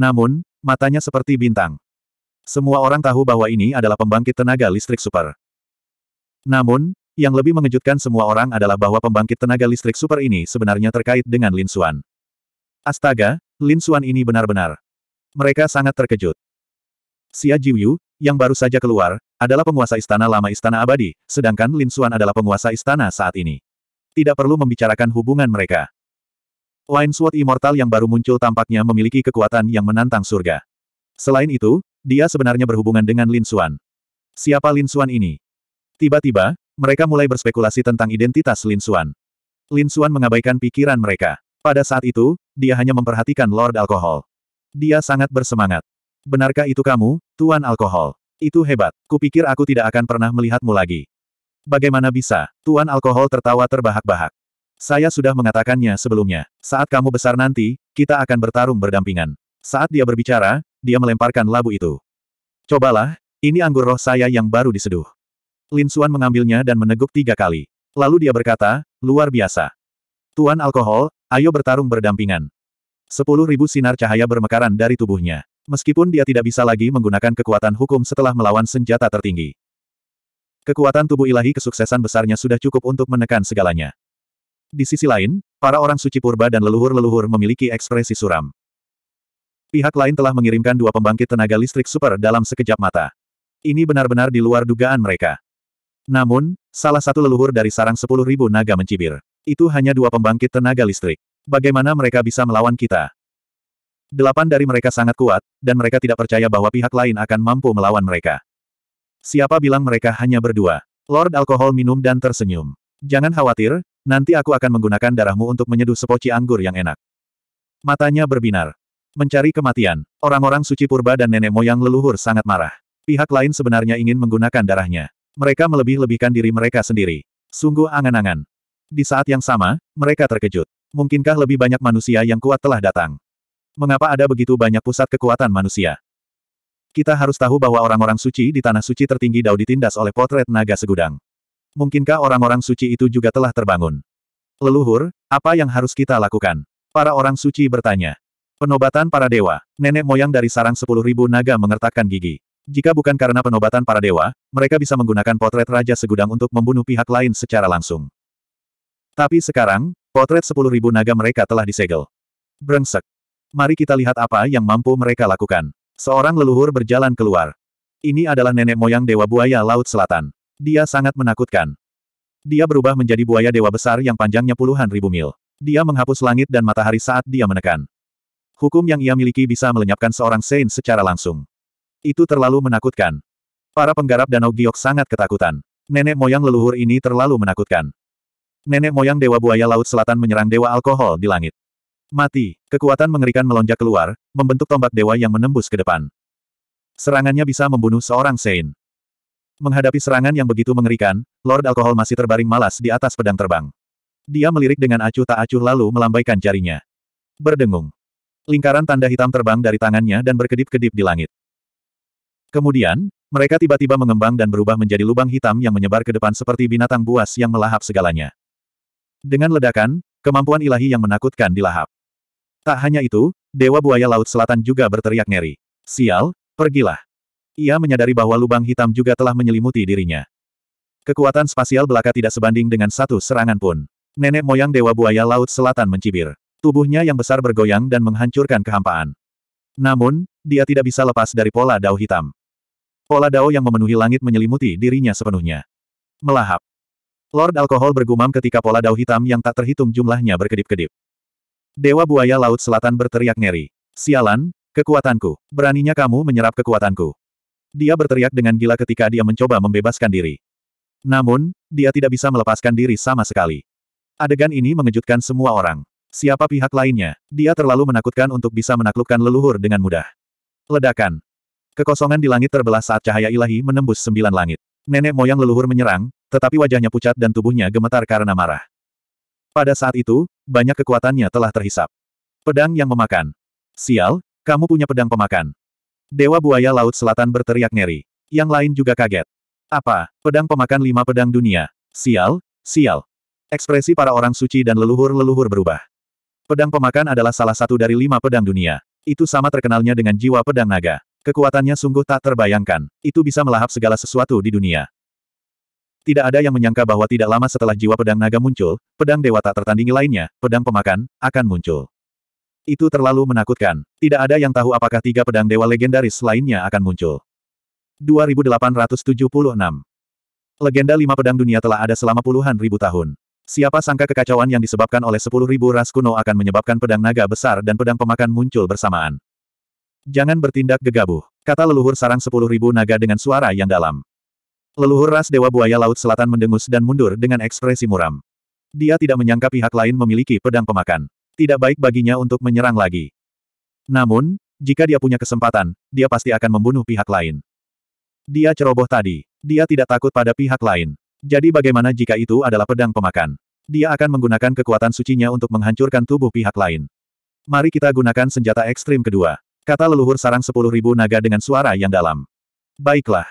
Namun, matanya seperti bintang. Semua orang tahu bahwa ini adalah pembangkit tenaga listrik super. Namun, yang lebih mengejutkan semua orang adalah bahwa pembangkit tenaga listrik super ini sebenarnya terkait dengan Lin Xuan. Astaga, Lin Xuan ini benar-benar. Mereka sangat terkejut. Xia Jiuyu, yang baru saja keluar, adalah penguasa istana lama istana abadi, sedangkan Lin Xuan adalah penguasa istana saat ini. Tidak perlu membicarakan hubungan mereka. Line Sword Immortal yang baru muncul tampaknya memiliki kekuatan yang menantang surga. Selain itu, dia sebenarnya berhubungan dengan Lin Xuan. Siapa Lin Xuan ini? Tiba-tiba, mereka mulai berspekulasi tentang identitas Lin Xuan. Lin Xuan mengabaikan pikiran mereka. Pada saat itu, dia hanya memperhatikan Lord Alkohol. Dia sangat bersemangat. Benarkah itu kamu, Tuan Alkohol? Itu hebat. Kupikir aku tidak akan pernah melihatmu lagi. Bagaimana bisa? Tuan Alkohol tertawa terbahak-bahak. Saya sudah mengatakannya sebelumnya. Saat kamu besar nanti, kita akan bertarung berdampingan. Saat dia berbicara, dia melemparkan labu itu. Cobalah, ini anggur roh saya yang baru diseduh. Lin Xuan mengambilnya dan meneguk tiga kali. Lalu dia berkata, luar biasa. Tuan alkohol, ayo bertarung berdampingan. Sepuluh ribu sinar cahaya bermekaran dari tubuhnya. Meskipun dia tidak bisa lagi menggunakan kekuatan hukum setelah melawan senjata tertinggi. Kekuatan tubuh ilahi kesuksesan besarnya sudah cukup untuk menekan segalanya. Di sisi lain, para orang suci purba dan leluhur-leluhur memiliki ekspresi suram. Pihak lain telah mengirimkan dua pembangkit tenaga listrik super dalam sekejap mata. Ini benar-benar di luar dugaan mereka. Namun, salah satu leluhur dari sarang sepuluh ribu naga mencibir. Itu hanya dua pembangkit tenaga listrik. Bagaimana mereka bisa melawan kita? Delapan dari mereka sangat kuat, dan mereka tidak percaya bahwa pihak lain akan mampu melawan mereka. Siapa bilang mereka hanya berdua? Lord Alkohol minum dan tersenyum. Jangan khawatir, nanti aku akan menggunakan darahmu untuk menyeduh sepoci anggur yang enak. Matanya berbinar. Mencari kematian. Orang-orang suci purba dan nenek moyang leluhur sangat marah. Pihak lain sebenarnya ingin menggunakan darahnya. Mereka melebih-lebihkan diri mereka sendiri. Sungguh angan-angan. Di saat yang sama, mereka terkejut. Mungkinkah lebih banyak manusia yang kuat telah datang? Mengapa ada begitu banyak pusat kekuatan manusia? Kita harus tahu bahwa orang-orang suci di tanah suci tertinggi Dao ditindas oleh potret naga segudang. Mungkinkah orang-orang suci itu juga telah terbangun? Leluhur, apa yang harus kita lakukan? Para orang suci bertanya. Penobatan para dewa. Nenek moyang dari sarang sepuluh ribu naga mengertakkan gigi. Jika bukan karena penobatan para dewa, mereka bisa menggunakan potret Raja Segudang untuk membunuh pihak lain secara langsung. Tapi sekarang, potret sepuluh ribu naga mereka telah disegel. Brengsek. Mari kita lihat apa yang mampu mereka lakukan. Seorang leluhur berjalan keluar. Ini adalah nenek moyang Dewa Buaya Laut Selatan. Dia sangat menakutkan. Dia berubah menjadi buaya dewa besar yang panjangnya puluhan ribu mil. Dia menghapus langit dan matahari saat dia menekan. Hukum yang ia miliki bisa melenyapkan seorang Saint secara langsung. Itu terlalu menakutkan. Para penggarap Danau Giok sangat ketakutan. Nenek moyang leluhur ini terlalu menakutkan. Nenek moyang Dewa Buaya Laut Selatan menyerang Dewa Alkohol di langit. Mati, kekuatan mengerikan melonjak keluar, membentuk tombak dewa yang menembus ke depan. Serangannya bisa membunuh seorang Saint. Menghadapi serangan yang begitu mengerikan, Lord Alkohol masih terbaring malas di atas pedang terbang. Dia melirik dengan acuh tak acuh lalu melambaikan jarinya. Berdengung. Lingkaran tanda hitam terbang dari tangannya dan berkedip-kedip di langit. Kemudian, mereka tiba-tiba mengembang dan berubah menjadi lubang hitam yang menyebar ke depan seperti binatang buas yang melahap segalanya. Dengan ledakan, kemampuan ilahi yang menakutkan dilahap. Tak hanya itu, Dewa Buaya Laut Selatan juga berteriak ngeri. Sial, pergilah. Ia menyadari bahwa lubang hitam juga telah menyelimuti dirinya. Kekuatan spasial belaka tidak sebanding dengan satu serangan pun. Nenek moyang Dewa Buaya Laut Selatan mencibir. Tubuhnya yang besar bergoyang dan menghancurkan kehampaan. Namun, dia tidak bisa lepas dari pola dao hitam. Pola dao yang memenuhi langit menyelimuti dirinya sepenuhnya. Melahap. Lord Alkohol bergumam ketika pola dao hitam yang tak terhitung jumlahnya berkedip-kedip. Dewa Buaya Laut Selatan berteriak ngeri. Sialan, kekuatanku. Beraninya kamu menyerap kekuatanku. Dia berteriak dengan gila ketika dia mencoba membebaskan diri. Namun, dia tidak bisa melepaskan diri sama sekali. Adegan ini mengejutkan semua orang. Siapa pihak lainnya? Dia terlalu menakutkan untuk bisa menaklukkan leluhur dengan mudah. Ledakan. Kekosongan di langit terbelah saat cahaya ilahi menembus sembilan langit. Nenek moyang leluhur menyerang, tetapi wajahnya pucat dan tubuhnya gemetar karena marah. Pada saat itu, banyak kekuatannya telah terhisap. Pedang yang memakan. Sial, kamu punya pedang pemakan. Dewa buaya laut selatan berteriak ngeri. Yang lain juga kaget. Apa, pedang pemakan lima pedang dunia? Sial, sial. Ekspresi para orang suci dan leluhur-leluhur berubah. Pedang pemakan adalah salah satu dari lima pedang dunia. Itu sama terkenalnya dengan jiwa pedang naga. Kekuatannya sungguh tak terbayangkan. Itu bisa melahap segala sesuatu di dunia. Tidak ada yang menyangka bahwa tidak lama setelah jiwa pedang naga muncul, pedang dewa tak tertandingi lainnya, pedang pemakan, akan muncul. Itu terlalu menakutkan. Tidak ada yang tahu apakah tiga pedang dewa legendaris lainnya akan muncul. 2876 Legenda lima pedang dunia telah ada selama puluhan ribu tahun. Siapa sangka kekacauan yang disebabkan oleh sepuluh ribu ras kuno akan menyebabkan pedang naga besar dan pedang pemakan muncul bersamaan. Jangan bertindak gegabah, kata leluhur sarang sepuluh ribu naga dengan suara yang dalam. Leluhur ras Dewa Buaya Laut Selatan mendengus dan mundur dengan ekspresi muram. Dia tidak menyangka pihak lain memiliki pedang pemakan. Tidak baik baginya untuk menyerang lagi. Namun, jika dia punya kesempatan, dia pasti akan membunuh pihak lain. Dia ceroboh tadi. Dia tidak takut pada pihak lain. Jadi bagaimana jika itu adalah pedang pemakan? Dia akan menggunakan kekuatan sucinya untuk menghancurkan tubuh pihak lain. Mari kita gunakan senjata ekstrim kedua. Kata leluhur sarang sepuluh ribu naga dengan suara yang dalam. Baiklah.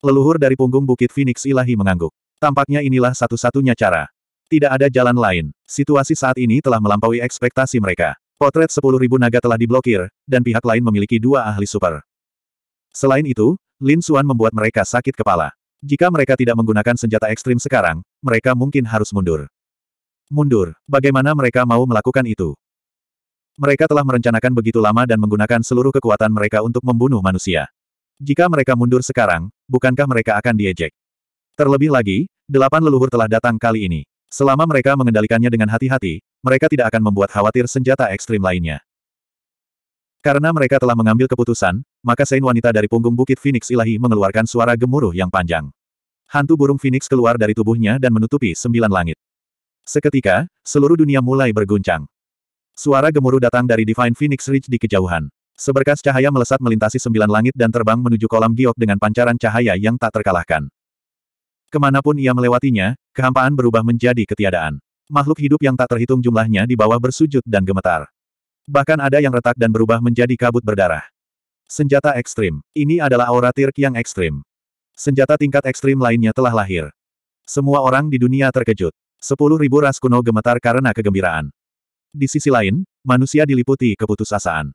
Leluhur dari punggung bukit Phoenix ilahi mengangguk. Tampaknya inilah satu-satunya cara. Tidak ada jalan lain. Situasi saat ini telah melampaui ekspektasi mereka. Potret sepuluh ribu naga telah diblokir, dan pihak lain memiliki dua ahli super. Selain itu, Lin Xuan membuat mereka sakit kepala. Jika mereka tidak menggunakan senjata ekstrim sekarang, mereka mungkin harus mundur. Mundur, bagaimana mereka mau melakukan itu? Mereka telah merencanakan begitu lama dan menggunakan seluruh kekuatan mereka untuk membunuh manusia. Jika mereka mundur sekarang, bukankah mereka akan diejek? Terlebih lagi, delapan leluhur telah datang kali ini. Selama mereka mengendalikannya dengan hati-hati, mereka tidak akan membuat khawatir senjata ekstrim lainnya. Karena mereka telah mengambil keputusan, maka Sein wanita dari punggung bukit Phoenix ilahi mengeluarkan suara gemuruh yang panjang. Hantu burung Phoenix keluar dari tubuhnya dan menutupi sembilan langit. Seketika, seluruh dunia mulai berguncang. Suara gemuruh datang dari Divine Phoenix Ridge di kejauhan. Seberkas cahaya melesat melintasi sembilan langit dan terbang menuju kolam giok dengan pancaran cahaya yang tak terkalahkan. Kemanapun ia melewatinya, kehampaan berubah menjadi ketiadaan. Makhluk hidup yang tak terhitung jumlahnya di bawah bersujud dan gemetar. Bahkan ada yang retak dan berubah menjadi kabut berdarah. Senjata ekstrim. Ini adalah aura Tirk yang ekstrim. Senjata tingkat ekstrim lainnya telah lahir. Semua orang di dunia terkejut. Sepuluh ribu ras kuno gemetar karena kegembiraan. Di sisi lain, manusia diliputi keputusasaan.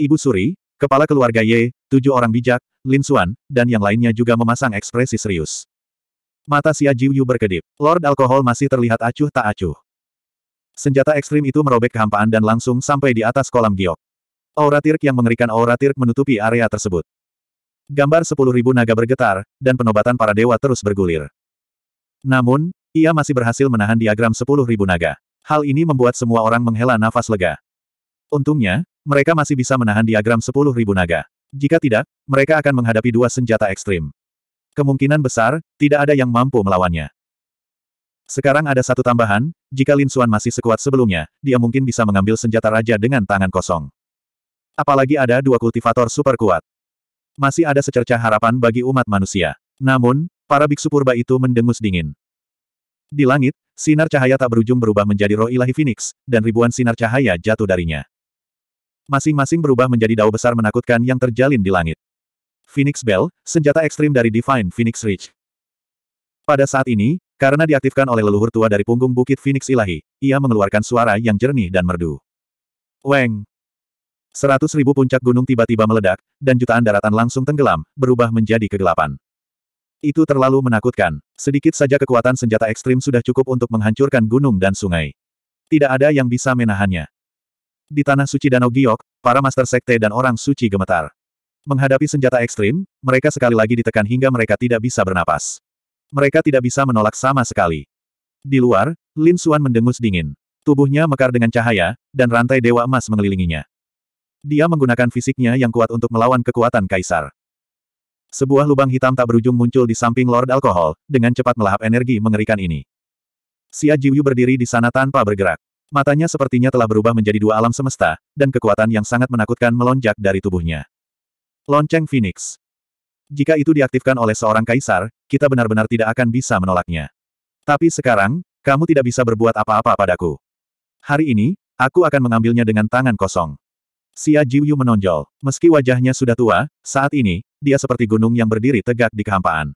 Ibu Suri, kepala keluarga Ye, tujuh orang bijak, Lin Suan, dan yang lainnya juga memasang ekspresi serius. Mata Xia Jiuyu berkedip. Lord Alkohol masih terlihat acuh tak acuh. Senjata ekstrim itu merobek kehampaan dan langsung sampai di atas kolam giok. Aura tirk yang mengerikan aura tirk menutupi area tersebut. Gambar sepuluh ribu naga bergetar, dan penobatan para dewa terus bergulir. Namun, ia masih berhasil menahan diagram sepuluh ribu naga. Hal ini membuat semua orang menghela nafas lega. Untungnya, mereka masih bisa menahan diagram sepuluh ribu naga. Jika tidak, mereka akan menghadapi dua senjata ekstrim. Kemungkinan besar, tidak ada yang mampu melawannya. Sekarang ada satu tambahan, jika Lin Xuan masih sekuat sebelumnya, dia mungkin bisa mengambil senjata raja dengan tangan kosong. Apalagi ada dua kultivator super kuat. Masih ada secerca harapan bagi umat manusia. Namun, para biksu purba itu mendengus dingin. Di langit, sinar cahaya tak berujung berubah menjadi roh ilahi Phoenix, dan ribuan sinar cahaya jatuh darinya. Masing-masing berubah menjadi dao besar menakutkan yang terjalin di langit. Phoenix Bell, senjata ekstrim dari Divine Phoenix Reach. Pada saat ini, karena diaktifkan oleh leluhur tua dari punggung bukit Phoenix Ilahi, ia mengeluarkan suara yang jernih dan merdu. Weng! Seratus ribu puncak gunung tiba-tiba meledak, dan jutaan daratan langsung tenggelam, berubah menjadi kegelapan. Itu terlalu menakutkan. Sedikit saja kekuatan senjata ekstrim sudah cukup untuk menghancurkan gunung dan sungai. Tidak ada yang bisa menahannya. Di tanah suci Danau Giok, para master sekte dan orang suci gemetar. Menghadapi senjata ekstrim, mereka sekali lagi ditekan hingga mereka tidak bisa bernapas. Mereka tidak bisa menolak sama sekali. Di luar, Lin Xuan mendengus dingin. Tubuhnya mekar dengan cahaya, dan rantai dewa emas mengelilinginya. Dia menggunakan fisiknya yang kuat untuk melawan kekuatan kaisar. Sebuah lubang hitam tak berujung muncul di samping Lord Alkohol, dengan cepat melahap energi mengerikan ini. Xia Jiuyu berdiri di sana tanpa bergerak. Matanya sepertinya telah berubah menjadi dua alam semesta, dan kekuatan yang sangat menakutkan melonjak dari tubuhnya. Lonceng Phoenix. Jika itu diaktifkan oleh seorang kaisar, kita benar-benar tidak akan bisa menolaknya. Tapi sekarang, kamu tidak bisa berbuat apa-apa padaku. Hari ini, aku akan mengambilnya dengan tangan kosong. Xia Jiuyu menonjol. Meski wajahnya sudah tua, saat ini, dia seperti gunung yang berdiri tegak di kehampaan.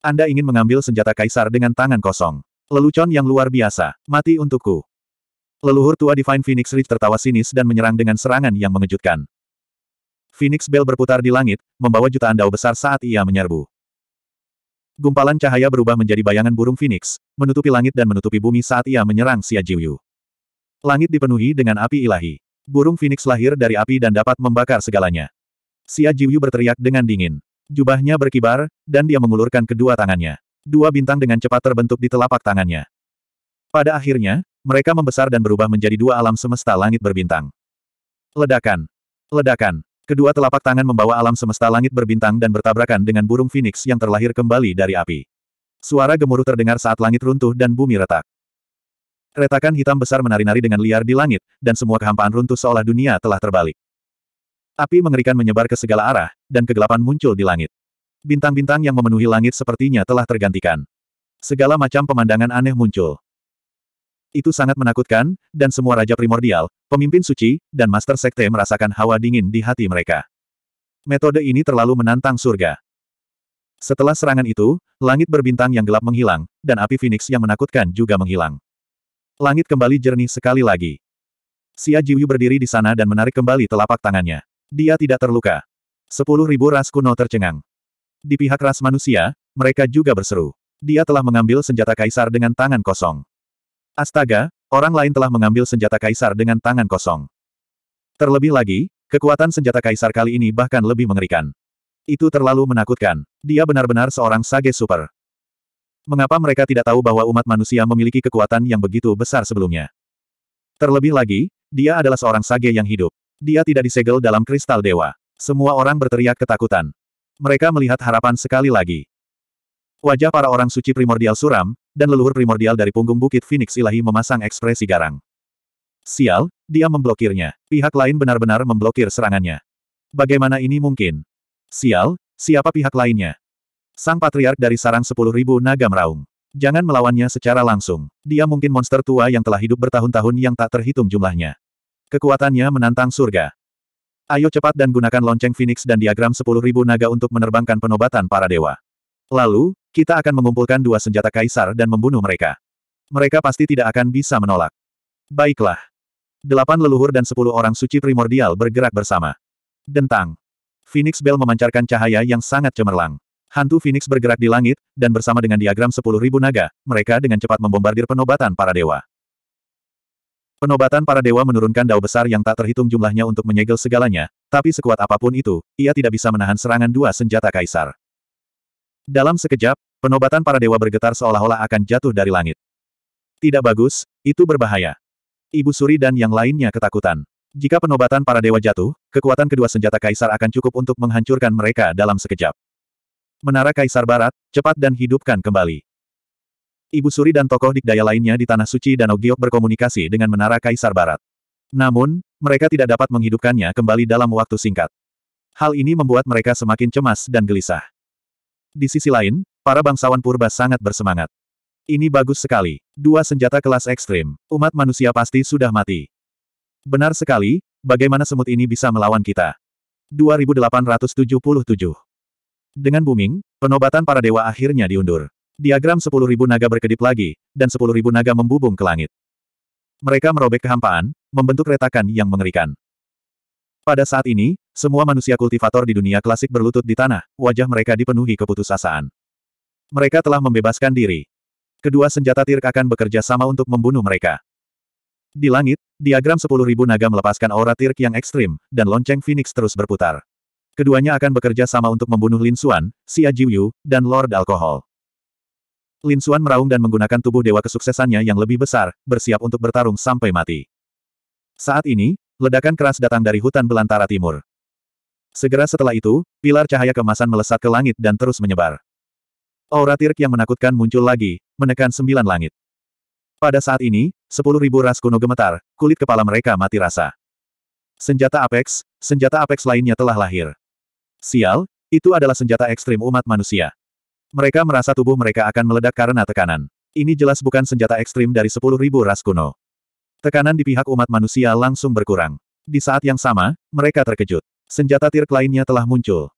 Anda ingin mengambil senjata kaisar dengan tangan kosong. Lelucon yang luar biasa, mati untukku. Leluhur tua Divine Phoenix Rift tertawa sinis dan menyerang dengan serangan yang mengejutkan. Phoenix Bell berputar di langit, membawa jutaan dao besar saat ia menyerbu gumpalan cahaya berubah menjadi bayangan burung phoenix, menutupi langit dan menutupi bumi saat ia menyerang Xia Jiuyu. Langit dipenuhi dengan api ilahi. Burung phoenix lahir dari api dan dapat membakar segalanya. Xia Jiuyu berteriak dengan dingin. Jubahnya berkibar, dan dia mengulurkan kedua tangannya. Dua bintang dengan cepat terbentuk di telapak tangannya. Pada akhirnya, mereka membesar dan berubah menjadi dua alam semesta langit berbintang. Ledakan. Ledakan. Kedua telapak tangan membawa alam semesta langit berbintang dan bertabrakan dengan burung phoenix yang terlahir kembali dari api. Suara gemuruh terdengar saat langit runtuh dan bumi retak. Retakan hitam besar menari-nari dengan liar di langit, dan semua kehampaan runtuh seolah dunia telah terbalik. Api mengerikan menyebar ke segala arah, dan kegelapan muncul di langit. Bintang-bintang yang memenuhi langit sepertinya telah tergantikan. Segala macam pemandangan aneh muncul. Itu sangat menakutkan, dan semua raja primordial, pemimpin suci, dan master sekte merasakan hawa dingin di hati mereka. Metode ini terlalu menantang surga. Setelah serangan itu, langit berbintang yang gelap menghilang, dan api Phoenix yang menakutkan juga menghilang. Langit kembali jernih sekali lagi. Xia Jiuyu berdiri di sana dan menarik kembali telapak tangannya. Dia tidak terluka. Sepuluh ribu ras kuno tercengang. Di pihak ras manusia, mereka juga berseru. Dia telah mengambil senjata kaisar dengan tangan kosong. Astaga, orang lain telah mengambil senjata kaisar dengan tangan kosong. Terlebih lagi, kekuatan senjata kaisar kali ini bahkan lebih mengerikan. Itu terlalu menakutkan. Dia benar-benar seorang sage super. Mengapa mereka tidak tahu bahwa umat manusia memiliki kekuatan yang begitu besar sebelumnya? Terlebih lagi, dia adalah seorang sage yang hidup. Dia tidak disegel dalam kristal dewa. Semua orang berteriak ketakutan. Mereka melihat harapan sekali lagi. Wajah para orang suci primordial suram, dan leluhur primordial dari punggung bukit Phoenix ilahi memasang ekspresi garang. Sial, dia memblokirnya. Pihak lain benar-benar memblokir serangannya. Bagaimana ini mungkin? Sial, siapa pihak lainnya? Sang patriark dari sarang 10.000 naga meraung. Jangan melawannya secara langsung. Dia mungkin monster tua yang telah hidup bertahun-tahun yang tak terhitung jumlahnya. Kekuatannya menantang surga. Ayo cepat dan gunakan lonceng Phoenix dan diagram 10.000 naga untuk menerbangkan penobatan para dewa. Lalu, kita akan mengumpulkan dua senjata kaisar dan membunuh mereka. Mereka pasti tidak akan bisa menolak. Baiklah. Delapan leluhur dan sepuluh orang suci primordial bergerak bersama. Dentang. Phoenix Bell memancarkan cahaya yang sangat cemerlang. Hantu Phoenix bergerak di langit, dan bersama dengan diagram sepuluh ribu naga, mereka dengan cepat membombardir penobatan para dewa. Penobatan para dewa menurunkan dao besar yang tak terhitung jumlahnya untuk menyegel segalanya, tapi sekuat apapun itu, ia tidak bisa menahan serangan dua senjata kaisar. Dalam sekejap, penobatan para dewa bergetar seolah-olah akan jatuh dari langit. Tidak bagus, itu berbahaya. Ibu Suri dan yang lainnya ketakutan. Jika penobatan para dewa jatuh, kekuatan kedua senjata kaisar akan cukup untuk menghancurkan mereka dalam sekejap. Menara Kaisar Barat, cepat dan hidupkan kembali. Ibu Suri dan tokoh dikdaya lainnya di Tanah Suci Danau Giok berkomunikasi dengan Menara Kaisar Barat. Namun, mereka tidak dapat menghidupkannya kembali dalam waktu singkat. Hal ini membuat mereka semakin cemas dan gelisah. Di sisi lain, para bangsawan purba sangat bersemangat. Ini bagus sekali. Dua senjata kelas ekstrim. Umat manusia pasti sudah mati. Benar sekali, bagaimana semut ini bisa melawan kita. 2877 Dengan booming, penobatan para dewa akhirnya diundur. Diagram 10.000 naga berkedip lagi, dan 10.000 naga membubung ke langit. Mereka merobek kehampaan, membentuk retakan yang mengerikan. Pada saat ini, semua manusia kultivator di dunia klasik berlutut di tanah, wajah mereka dipenuhi keputusasaan. Mereka telah membebaskan diri. Kedua senjata tirk akan bekerja sama untuk membunuh mereka. Di langit, diagram 10.000 naga melepaskan aura tirk yang ekstrim, dan lonceng Phoenix terus berputar. Keduanya akan bekerja sama untuk membunuh Lin Xuan, Xia Jiuyu, dan Lord Alkohol. Lin Xuan meraung dan menggunakan tubuh dewa kesuksesannya yang lebih besar, bersiap untuk bertarung sampai mati. Saat ini, ledakan keras datang dari hutan belantara timur. Segera setelah itu, pilar cahaya kemasan melesat ke langit dan terus menyebar. Aura tirk yang menakutkan muncul lagi, menekan sembilan langit. Pada saat ini, sepuluh ribu ras kuno gemetar, kulit kepala mereka mati rasa. Senjata Apex, senjata Apex lainnya telah lahir. Sial, itu adalah senjata ekstrim umat manusia. Mereka merasa tubuh mereka akan meledak karena tekanan. Ini jelas bukan senjata ekstrim dari sepuluh ribu ras kuno. Tekanan di pihak umat manusia langsung berkurang. Di saat yang sama, mereka terkejut. Senjata tirk lainnya telah muncul.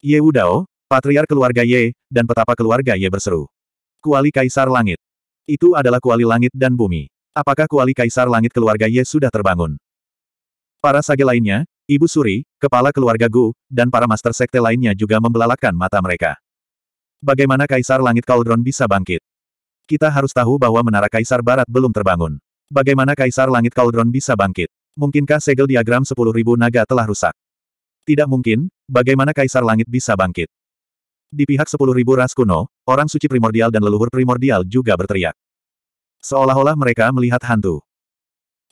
Ye Wudao, patriar keluarga Ye, dan petapa keluarga Ye berseru. Kuali Kaisar Langit. Itu adalah kuali langit dan bumi. Apakah kuali Kaisar Langit keluarga Ye sudah terbangun? Para sage lainnya, Ibu Suri, kepala keluarga Gu, dan para master sekte lainnya juga membelalakan mata mereka. Bagaimana Kaisar Langit Cauldron bisa bangkit? Kita harus tahu bahwa Menara Kaisar Barat belum terbangun. Bagaimana Kaisar Langit Cauldron bisa bangkit? Mungkinkah segel diagram 10.000 naga telah rusak? Tidak mungkin, bagaimana Kaisar Langit bisa bangkit? Di pihak sepuluh ribu ras kuno, orang suci primordial dan leluhur primordial juga berteriak. Seolah-olah mereka melihat hantu.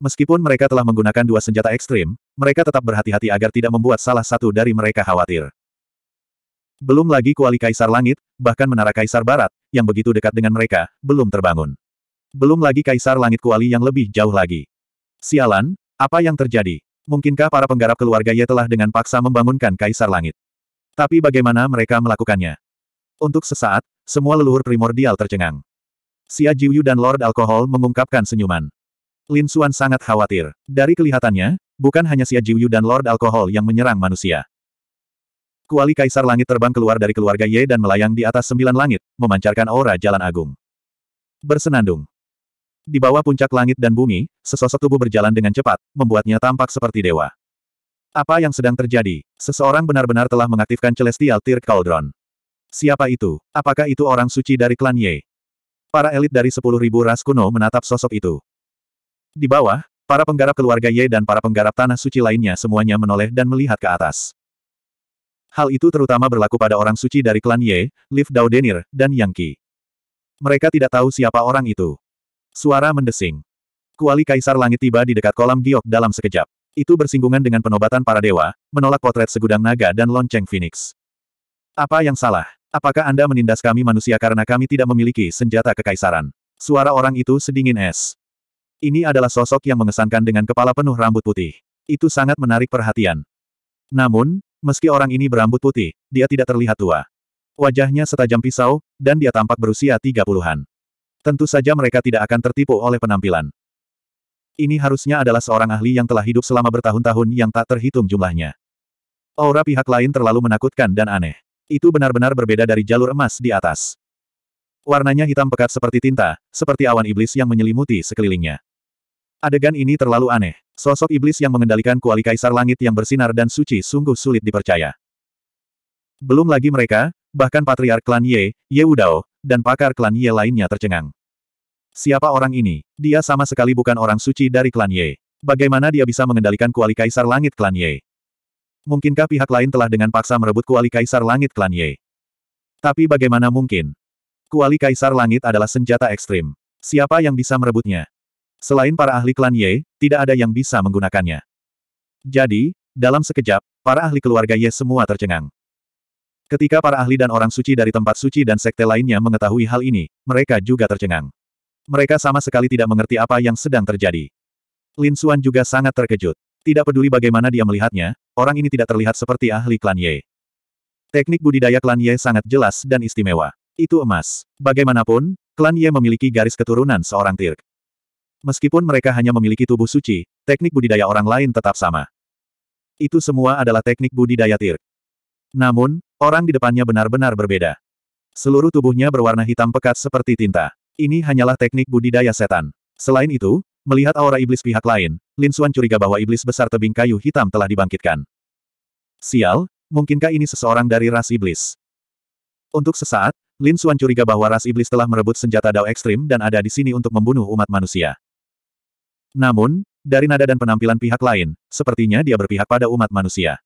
Meskipun mereka telah menggunakan dua senjata ekstrim, mereka tetap berhati-hati agar tidak membuat salah satu dari mereka khawatir. Belum lagi kuali Kaisar Langit, bahkan Menara Kaisar Barat, yang begitu dekat dengan mereka, belum terbangun. Belum lagi Kaisar Langit Kuali yang lebih jauh lagi. Sialan, apa yang terjadi? Mungkinkah para penggarap keluarga Ye telah dengan paksa membangunkan Kaisar Langit? Tapi bagaimana mereka melakukannya? Untuk sesaat, semua leluhur primordial tercengang. Xia Jiuyu dan Lord Alkohol mengungkapkan senyuman. Lin Xuan sangat khawatir. Dari kelihatannya, bukan hanya Xia Jiuyu dan Lord Alkohol yang menyerang manusia. Kuali Kaisar Langit terbang keluar dari keluarga Ye dan melayang di atas sembilan langit, memancarkan aura jalan agung. Bersenandung. Di bawah puncak langit dan bumi, sesosok tubuh berjalan dengan cepat, membuatnya tampak seperti dewa. Apa yang sedang terjadi? Seseorang benar-benar telah mengaktifkan Celestial Tear Cauldron. Siapa itu? Apakah itu orang suci dari klan Ye? Para elit dari 10.000 ras kuno menatap sosok itu. Di bawah, para penggarap keluarga Ye dan para penggarap tanah suci lainnya semuanya menoleh dan melihat ke atas. Hal itu terutama berlaku pada orang suci dari klan Ye, Liv Daudenir, dan Yang Qi. Mereka tidak tahu siapa orang itu. Suara mendesing. Kuali Kaisar Langit tiba di dekat kolam giok dalam sekejap. Itu bersinggungan dengan penobatan para dewa, menolak potret segudang naga dan lonceng phoenix. Apa yang salah? Apakah Anda menindas kami manusia karena kami tidak memiliki senjata kekaisaran? Suara orang itu sedingin es. Ini adalah sosok yang mengesankan dengan kepala penuh rambut putih. Itu sangat menarik perhatian. Namun, meski orang ini berambut putih, dia tidak terlihat tua. Wajahnya setajam pisau, dan dia tampak berusia tiga puluhan. Tentu saja mereka tidak akan tertipu oleh penampilan. Ini harusnya adalah seorang ahli yang telah hidup selama bertahun-tahun yang tak terhitung jumlahnya. Aura pihak lain terlalu menakutkan dan aneh. Itu benar-benar berbeda dari jalur emas di atas. Warnanya hitam pekat seperti tinta, seperti awan iblis yang menyelimuti sekelilingnya. Adegan ini terlalu aneh. Sosok iblis yang mengendalikan kuali kaisar langit yang bersinar dan suci sungguh sulit dipercaya. Belum lagi mereka, bahkan patriark klan Ye, Ye Udao, dan pakar klan Ye lainnya tercengang. Siapa orang ini? Dia sama sekali bukan orang suci dari klan Ye. Bagaimana dia bisa mengendalikan kuali kaisar langit klan Ye? Mungkinkah pihak lain telah dengan paksa merebut kuali kaisar langit klan Ye? Tapi bagaimana mungkin? Kuali kaisar langit adalah senjata ekstrim. Siapa yang bisa merebutnya? Selain para ahli klan Ye, tidak ada yang bisa menggunakannya. Jadi, dalam sekejap, para ahli keluarga Ye semua tercengang. Ketika para ahli dan orang suci dari tempat suci dan sekte lainnya mengetahui hal ini, mereka juga tercengang. Mereka sama sekali tidak mengerti apa yang sedang terjadi. Lin Xuan juga sangat terkejut. Tidak peduli bagaimana dia melihatnya, orang ini tidak terlihat seperti ahli klan Ye. Teknik budidaya klan Ye sangat jelas dan istimewa. Itu emas. Bagaimanapun, klan Ye memiliki garis keturunan seorang Tirk. Meskipun mereka hanya memiliki tubuh suci, teknik budidaya orang lain tetap sama. Itu semua adalah teknik budidaya Tirk. Namun, orang di depannya benar-benar berbeda. Seluruh tubuhnya berwarna hitam pekat seperti tinta. Ini hanyalah teknik budidaya setan. Selain itu, melihat aura iblis pihak lain, Lin Xuan curiga bahwa iblis besar tebing kayu hitam telah dibangkitkan. Sial, mungkinkah ini seseorang dari ras iblis? Untuk sesaat, Lin Xuan curiga bahwa ras iblis telah merebut senjata Dao Ekstrim dan ada di sini untuk membunuh umat manusia. Namun, dari nada dan penampilan pihak lain, sepertinya dia berpihak pada umat manusia.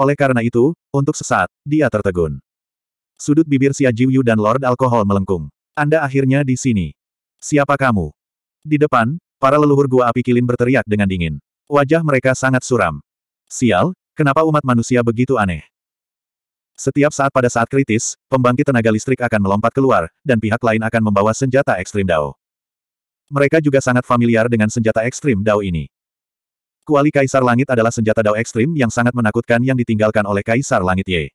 Oleh karena itu, untuk sesaat, dia tertegun. Sudut bibir Xia Jiuyu dan Lord Alkohol melengkung. Anda akhirnya di sini. Siapa kamu? Di depan, para leluhur gua api kilin berteriak dengan dingin. Wajah mereka sangat suram. Sial, kenapa umat manusia begitu aneh? Setiap saat pada saat kritis, pembangkit tenaga listrik akan melompat keluar, dan pihak lain akan membawa senjata ekstrim Dao. Mereka juga sangat familiar dengan senjata ekstrim Dao ini. Kuali Kaisar Langit adalah senjata Dao ekstrim yang sangat menakutkan yang ditinggalkan oleh Kaisar Langit Ye.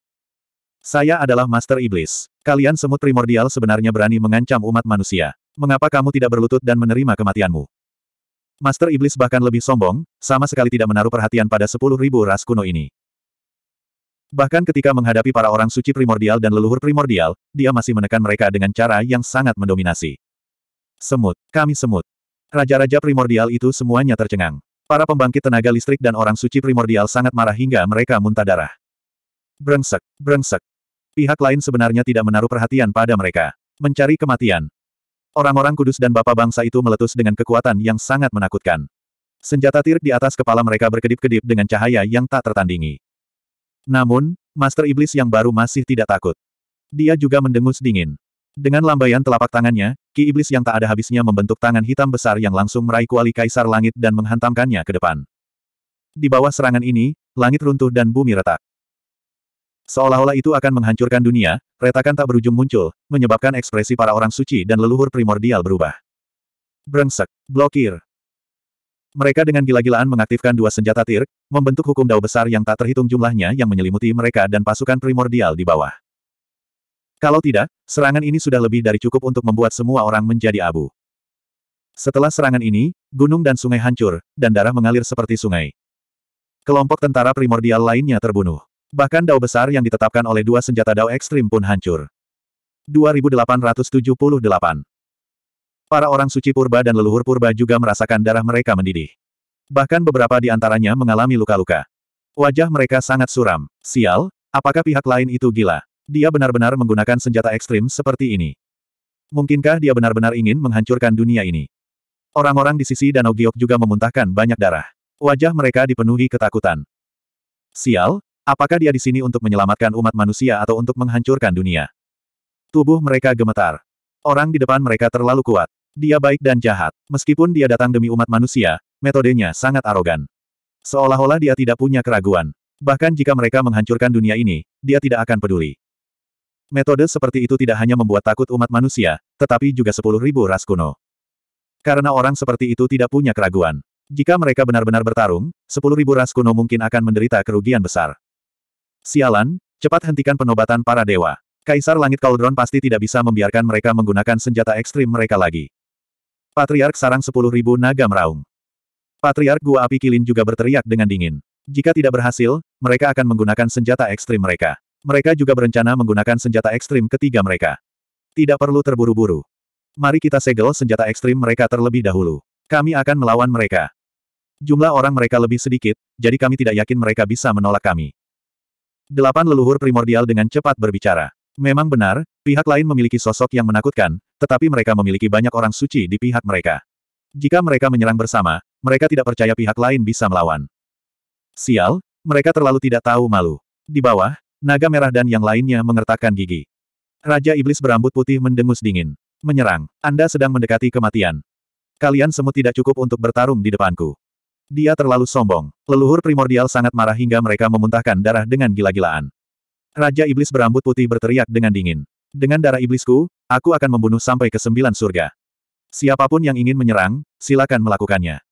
Saya adalah Master Iblis. Kalian semut primordial sebenarnya berani mengancam umat manusia. Mengapa kamu tidak berlutut dan menerima kematianmu? Master Iblis bahkan lebih sombong, sama sekali tidak menaruh perhatian pada sepuluh ribu ras kuno ini. Bahkan ketika menghadapi para orang suci primordial dan leluhur primordial, dia masih menekan mereka dengan cara yang sangat mendominasi. Semut, kami semut. Raja-raja primordial itu semuanya tercengang. Para pembangkit tenaga listrik dan orang suci primordial sangat marah hingga mereka muntah darah. Brengsek, brengsek. Pihak lain sebenarnya tidak menaruh perhatian pada mereka. Mencari kematian. Orang-orang kudus dan bapak bangsa itu meletus dengan kekuatan yang sangat menakutkan. Senjata tir di atas kepala mereka berkedip-kedip dengan cahaya yang tak tertandingi. Namun, Master Iblis yang baru masih tidak takut. Dia juga mendengus dingin. Dengan lambaian telapak tangannya, Ki Iblis yang tak ada habisnya membentuk tangan hitam besar yang langsung meraih kuali kaisar langit dan menghantamkannya ke depan. Di bawah serangan ini, langit runtuh dan bumi retak. Seolah-olah itu akan menghancurkan dunia, retakan tak berujung muncul, menyebabkan ekspresi para orang suci dan leluhur primordial berubah. Brengsek. Blokir. Mereka dengan gila-gilaan mengaktifkan dua senjata tir, membentuk hukum dao besar yang tak terhitung jumlahnya yang menyelimuti mereka dan pasukan primordial di bawah. Kalau tidak, serangan ini sudah lebih dari cukup untuk membuat semua orang menjadi abu. Setelah serangan ini, gunung dan sungai hancur, dan darah mengalir seperti sungai. Kelompok tentara primordial lainnya terbunuh. Bahkan dao besar yang ditetapkan oleh dua senjata dao ekstrim pun hancur. 2878 Para orang suci purba dan leluhur purba juga merasakan darah mereka mendidih. Bahkan beberapa di antaranya mengalami luka-luka. Wajah mereka sangat suram. Sial, apakah pihak lain itu gila? Dia benar-benar menggunakan senjata ekstrim seperti ini. Mungkinkah dia benar-benar ingin menghancurkan dunia ini? Orang-orang di sisi Danau Giok juga memuntahkan banyak darah. Wajah mereka dipenuhi ketakutan. Sial, Apakah dia di sini untuk menyelamatkan umat manusia atau untuk menghancurkan dunia? Tubuh mereka gemetar. Orang di depan mereka terlalu kuat. Dia baik dan jahat. Meskipun dia datang demi umat manusia, metodenya sangat arogan. Seolah-olah dia tidak punya keraguan. Bahkan jika mereka menghancurkan dunia ini, dia tidak akan peduli. Metode seperti itu tidak hanya membuat takut umat manusia, tetapi juga sepuluh ribu ras kuno. Karena orang seperti itu tidak punya keraguan. Jika mereka benar-benar bertarung, sepuluh ribu ras kuno mungkin akan menderita kerugian besar. Sialan, cepat hentikan penobatan para dewa. Kaisar Langit Kaldron pasti tidak bisa membiarkan mereka menggunakan senjata ekstrim mereka lagi. Patriark Sarang 10.000 Naga Meraung. Patriark Gua Api Kilin juga berteriak dengan dingin. Jika tidak berhasil, mereka akan menggunakan senjata ekstrim mereka. Mereka juga berencana menggunakan senjata ekstrim ketiga mereka. Tidak perlu terburu-buru. Mari kita segel senjata ekstrim mereka terlebih dahulu. Kami akan melawan mereka. Jumlah orang mereka lebih sedikit, jadi kami tidak yakin mereka bisa menolak kami. Delapan leluhur primordial dengan cepat berbicara. Memang benar, pihak lain memiliki sosok yang menakutkan, tetapi mereka memiliki banyak orang suci di pihak mereka. Jika mereka menyerang bersama, mereka tidak percaya pihak lain bisa melawan. Sial, mereka terlalu tidak tahu malu. Di bawah, naga merah dan yang lainnya mengertakkan gigi. Raja Iblis berambut putih mendengus dingin. Menyerang, Anda sedang mendekati kematian. Kalian semua tidak cukup untuk bertarung di depanku. Dia terlalu sombong. Leluhur primordial sangat marah hingga mereka memuntahkan darah dengan gila-gilaan. Raja Iblis berambut putih berteriak dengan dingin. Dengan darah iblisku, aku akan membunuh sampai ke sembilan surga. Siapapun yang ingin menyerang, silakan melakukannya.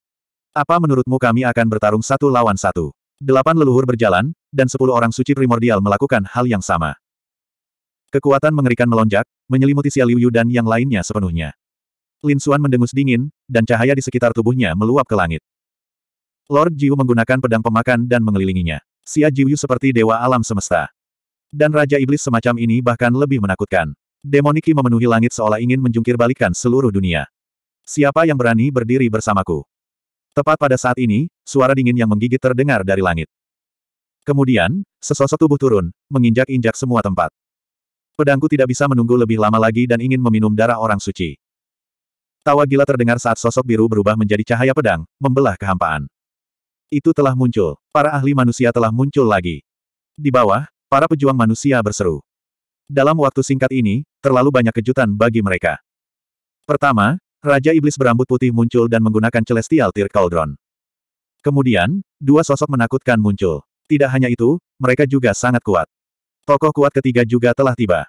Apa menurutmu kami akan bertarung satu lawan satu? Delapan leluhur berjalan, dan sepuluh orang suci primordial melakukan hal yang sama. Kekuatan mengerikan melonjak, menyelimuti Xia Liu dan yang lainnya sepenuhnya. Lin Xuan mendengus dingin, dan cahaya di sekitar tubuhnya meluap ke langit. Lord Jiu menggunakan pedang pemakan dan mengelilinginya. Xia Jiu seperti dewa alam semesta. Dan Raja Iblis semacam ini bahkan lebih menakutkan. Demoniki memenuhi langit seolah ingin menjungkir balikan seluruh dunia. Siapa yang berani berdiri bersamaku? Tepat pada saat ini, suara dingin yang menggigit terdengar dari langit. Kemudian, sesosok tubuh turun, menginjak-injak semua tempat. Pedangku tidak bisa menunggu lebih lama lagi dan ingin meminum darah orang suci. Tawa gila terdengar saat sosok biru berubah menjadi cahaya pedang, membelah kehampaan. Itu telah muncul. Para ahli manusia telah muncul lagi. Di bawah, para pejuang manusia berseru. Dalam waktu singkat ini, terlalu banyak kejutan bagi mereka. Pertama, Raja Iblis berambut putih muncul dan menggunakan Celestial Tear Cauldron. Kemudian, dua sosok menakutkan muncul. Tidak hanya itu, mereka juga sangat kuat. Tokoh kuat ketiga juga telah tiba.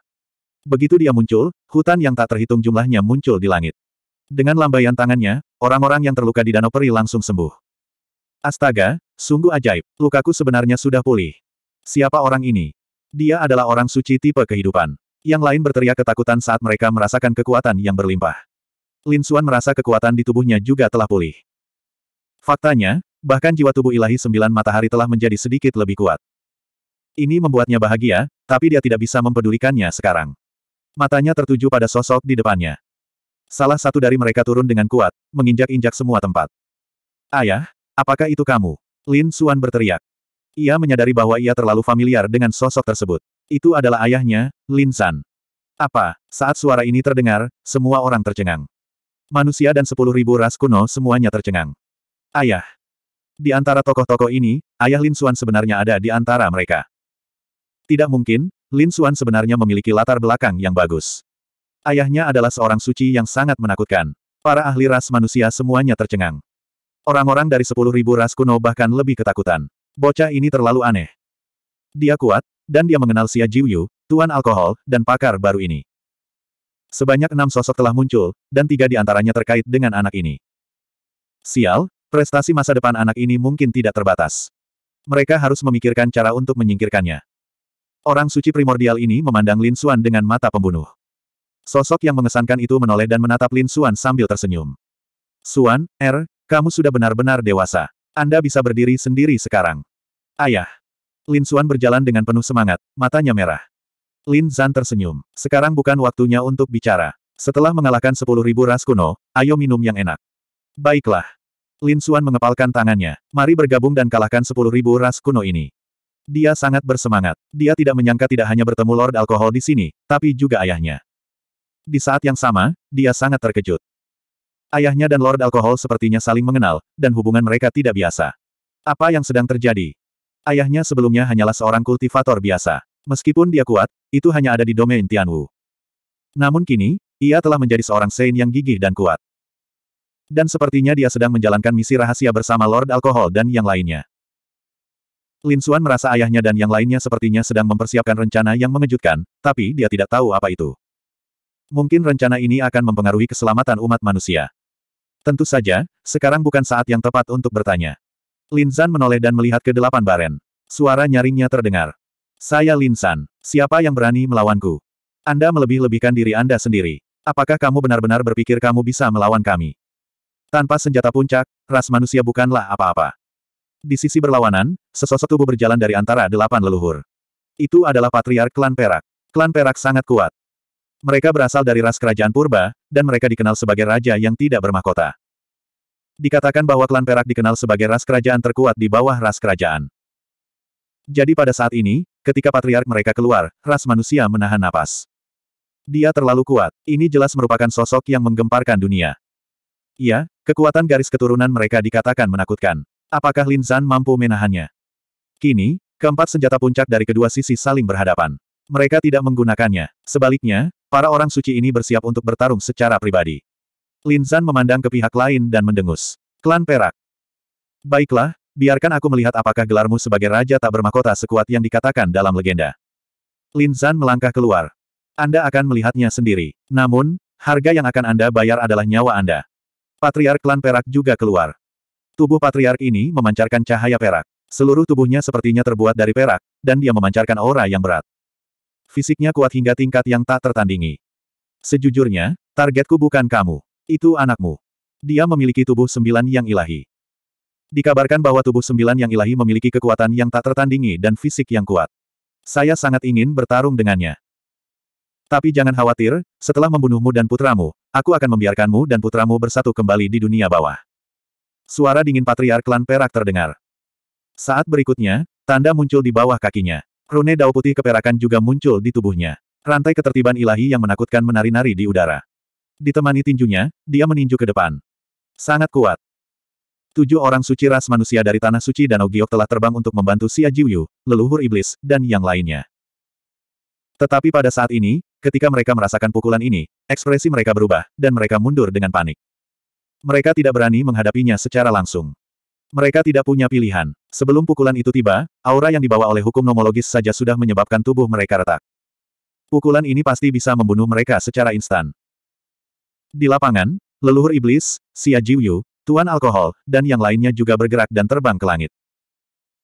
Begitu dia muncul, hutan yang tak terhitung jumlahnya muncul di langit. Dengan lambaian tangannya, orang-orang yang terluka di danau peri langsung sembuh. Astaga, sungguh ajaib, lukaku sebenarnya sudah pulih. Siapa orang ini? Dia adalah orang suci tipe kehidupan. Yang lain berteriak ketakutan saat mereka merasakan kekuatan yang berlimpah. Lin Xuan merasa kekuatan di tubuhnya juga telah pulih. Faktanya, bahkan jiwa tubuh ilahi sembilan matahari telah menjadi sedikit lebih kuat. Ini membuatnya bahagia, tapi dia tidak bisa mempedulikannya sekarang. Matanya tertuju pada sosok di depannya. Salah satu dari mereka turun dengan kuat, menginjak-injak semua tempat. Ayah, Apakah itu kamu? Lin Suan? berteriak. Ia menyadari bahwa ia terlalu familiar dengan sosok tersebut. Itu adalah ayahnya, Lin San. Apa? Saat suara ini terdengar, semua orang tercengang. Manusia dan sepuluh ribu ras kuno semuanya tercengang. Ayah. Di antara tokoh-tokoh ini, ayah Lin Suan sebenarnya ada di antara mereka. Tidak mungkin, Lin Suan sebenarnya memiliki latar belakang yang bagus. Ayahnya adalah seorang suci yang sangat menakutkan. Para ahli ras manusia semuanya tercengang. Orang-orang dari sepuluh ribu ras kuno bahkan lebih ketakutan. Bocah ini terlalu aneh. Dia kuat, dan dia mengenal Xia Jiuyu, tuan alkohol, dan pakar baru ini. Sebanyak enam sosok telah muncul, dan tiga di antaranya terkait dengan anak ini. Sial, prestasi masa depan anak ini mungkin tidak terbatas. Mereka harus memikirkan cara untuk menyingkirkannya. Orang suci primordial ini memandang Lin Xuan dengan mata pembunuh. Sosok yang mengesankan itu menoleh dan menatap Lin Xuan sambil tersenyum. Xuan, Er, kamu sudah benar-benar dewasa. Anda bisa berdiri sendiri sekarang. Ayah. Lin Xuan berjalan dengan penuh semangat, matanya merah. Lin Zan tersenyum. Sekarang bukan waktunya untuk bicara. Setelah mengalahkan sepuluh ribu ras kuno, ayo minum yang enak. Baiklah. Lin Xuan mengepalkan tangannya. Mari bergabung dan kalahkan sepuluh ribu ras kuno ini. Dia sangat bersemangat. Dia tidak menyangka tidak hanya bertemu Lord Alkohol di sini, tapi juga ayahnya. Di saat yang sama, dia sangat terkejut. Ayahnya dan Lord Alkohol sepertinya saling mengenal, dan hubungan mereka tidak biasa. Apa yang sedang terjadi? Ayahnya sebelumnya hanyalah seorang kultivator biasa. Meskipun dia kuat, itu hanya ada di domain Tianwu. Namun kini, ia telah menjadi seorang Saint yang gigih dan kuat. Dan sepertinya dia sedang menjalankan misi rahasia bersama Lord Alkohol dan yang lainnya. Lin Xuan merasa ayahnya dan yang lainnya sepertinya sedang mempersiapkan rencana yang mengejutkan, tapi dia tidak tahu apa itu. Mungkin rencana ini akan mempengaruhi keselamatan umat manusia. Tentu saja, sekarang bukan saat yang tepat untuk bertanya. Lin Zan menoleh dan melihat ke delapan baren. Suara nyaringnya terdengar. Saya Lin Zan, Siapa yang berani melawanku? Anda melebih-lebihkan diri Anda sendiri. Apakah kamu benar-benar berpikir kamu bisa melawan kami? Tanpa senjata puncak, ras manusia bukanlah apa-apa. Di sisi berlawanan, sesosok tubuh berjalan dari antara delapan leluhur. Itu adalah patriark klan Perak. Klan Perak sangat kuat. Mereka berasal dari ras kerajaan purba, dan mereka dikenal sebagai raja yang tidak bermahkota. Dikatakan bahwa klan Perak dikenal sebagai ras kerajaan terkuat di bawah ras kerajaan. Jadi pada saat ini, ketika patriark mereka keluar, ras manusia menahan napas. Dia terlalu kuat, ini jelas merupakan sosok yang menggemparkan dunia. Iya, kekuatan garis keturunan mereka dikatakan menakutkan. Apakah Lin Zan mampu menahannya? Kini, keempat senjata puncak dari kedua sisi saling berhadapan. Mereka tidak menggunakannya. Sebaliknya, Para orang suci ini bersiap untuk bertarung secara pribadi. Lin Zan memandang ke pihak lain dan mendengus. Klan Perak. Baiklah, biarkan aku melihat apakah gelarmu sebagai raja tak bermakota sekuat yang dikatakan dalam legenda. Lin Zan melangkah keluar. Anda akan melihatnya sendiri. Namun, harga yang akan Anda bayar adalah nyawa Anda. Patriark klan Perak juga keluar. Tubuh patriark ini memancarkan cahaya perak. Seluruh tubuhnya sepertinya terbuat dari perak, dan dia memancarkan aura yang berat. Fisiknya kuat hingga tingkat yang tak tertandingi. Sejujurnya, targetku bukan kamu. Itu anakmu. Dia memiliki tubuh sembilan yang ilahi. Dikabarkan bahwa tubuh sembilan yang ilahi memiliki kekuatan yang tak tertandingi dan fisik yang kuat. Saya sangat ingin bertarung dengannya. Tapi jangan khawatir, setelah membunuhmu dan putramu, aku akan membiarkanmu dan putramu bersatu kembali di dunia bawah. Suara dingin patriark klan perak terdengar. Saat berikutnya, tanda muncul di bawah kakinya. Krone dao putih keperakan juga muncul di tubuhnya. Rantai ketertiban ilahi yang menakutkan menari-nari di udara. Ditemani tinjunya, dia meninju ke depan. Sangat kuat. Tujuh orang suci ras manusia dari Tanah Suci Danau Giok telah terbang untuk membantu Xia Jiuyu, leluhur iblis, dan yang lainnya. Tetapi pada saat ini, ketika mereka merasakan pukulan ini, ekspresi mereka berubah, dan mereka mundur dengan panik. Mereka tidak berani menghadapinya secara langsung. Mereka tidak punya pilihan. Sebelum pukulan itu tiba, aura yang dibawa oleh hukum nomologis saja sudah menyebabkan tubuh mereka retak. Pukulan ini pasti bisa membunuh mereka secara instan. Di lapangan, leluhur iblis, Xia Jiuyu, Tuan Alkohol, dan yang lainnya juga bergerak dan terbang ke langit.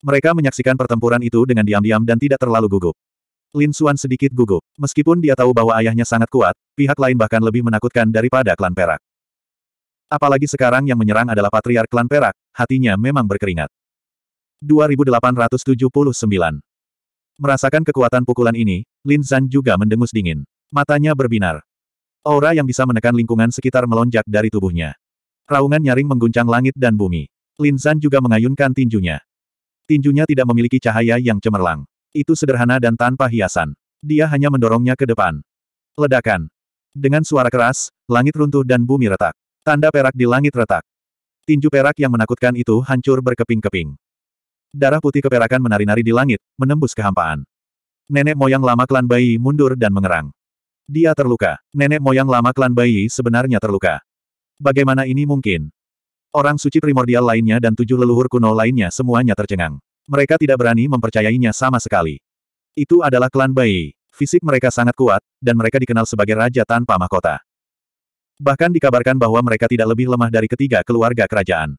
Mereka menyaksikan pertempuran itu dengan diam-diam dan tidak terlalu gugup. Lin Xuan sedikit gugup. Meskipun dia tahu bahwa ayahnya sangat kuat, pihak lain bahkan lebih menakutkan daripada klan perak. Apalagi sekarang yang menyerang adalah Patriark Klan Perak, hatinya memang berkeringat. 2879 Merasakan kekuatan pukulan ini, Lin Zhan juga mendengus dingin. Matanya berbinar. Aura yang bisa menekan lingkungan sekitar melonjak dari tubuhnya. Raungan nyaring mengguncang langit dan bumi. Lin Zhan juga mengayunkan tinjunya. Tinjunya tidak memiliki cahaya yang cemerlang. Itu sederhana dan tanpa hiasan. Dia hanya mendorongnya ke depan. Ledakan. Dengan suara keras, langit runtuh dan bumi retak. Tanda perak di langit retak. Tinju perak yang menakutkan itu hancur berkeping-keping. Darah putih keperakan menari-nari di langit, menembus kehampaan. Nenek moyang lama klan Bayi mundur dan mengerang. Dia terluka. Nenek moyang lama klan Bayi sebenarnya terluka. Bagaimana ini mungkin? Orang suci primordial lainnya dan tujuh leluhur kuno lainnya semuanya tercengang. Mereka tidak berani mempercayainya sama sekali. Itu adalah klan Bayi. Fisik mereka sangat kuat, dan mereka dikenal sebagai raja tanpa mahkota. Bahkan dikabarkan bahwa mereka tidak lebih lemah dari ketiga keluarga kerajaan.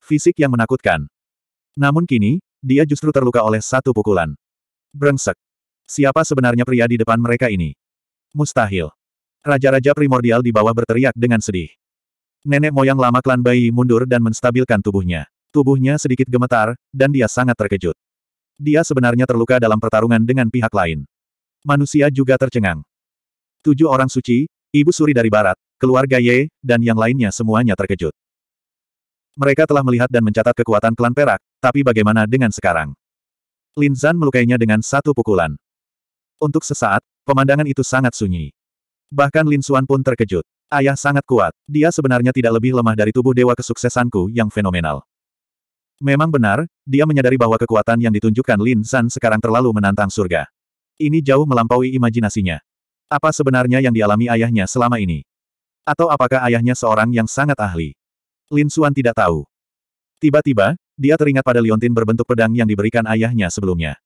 Fisik yang menakutkan. Namun kini, dia justru terluka oleh satu pukulan. Brengsek. Siapa sebenarnya pria di depan mereka ini? Mustahil. Raja-raja primordial di bawah berteriak dengan sedih. Nenek moyang lama klan Bayi mundur dan menstabilkan tubuhnya. Tubuhnya sedikit gemetar, dan dia sangat terkejut. Dia sebenarnya terluka dalam pertarungan dengan pihak lain. Manusia juga tercengang. Tujuh orang suci, ibu suri dari barat, keluarga Ye, dan yang lainnya semuanya terkejut. Mereka telah melihat dan mencatat kekuatan klan perak, tapi bagaimana dengan sekarang? Lin Zan melukainya dengan satu pukulan. Untuk sesaat, pemandangan itu sangat sunyi. Bahkan Lin Xuan pun terkejut. Ayah sangat kuat, dia sebenarnya tidak lebih lemah dari tubuh dewa kesuksesanku yang fenomenal. Memang benar, dia menyadari bahwa kekuatan yang ditunjukkan Lin Zan sekarang terlalu menantang surga. Ini jauh melampaui imajinasinya. Apa sebenarnya yang dialami ayahnya selama ini? Atau apakah ayahnya seorang yang sangat ahli? Lin Xuan tidak tahu. Tiba-tiba, dia teringat pada liontin berbentuk pedang yang diberikan ayahnya sebelumnya.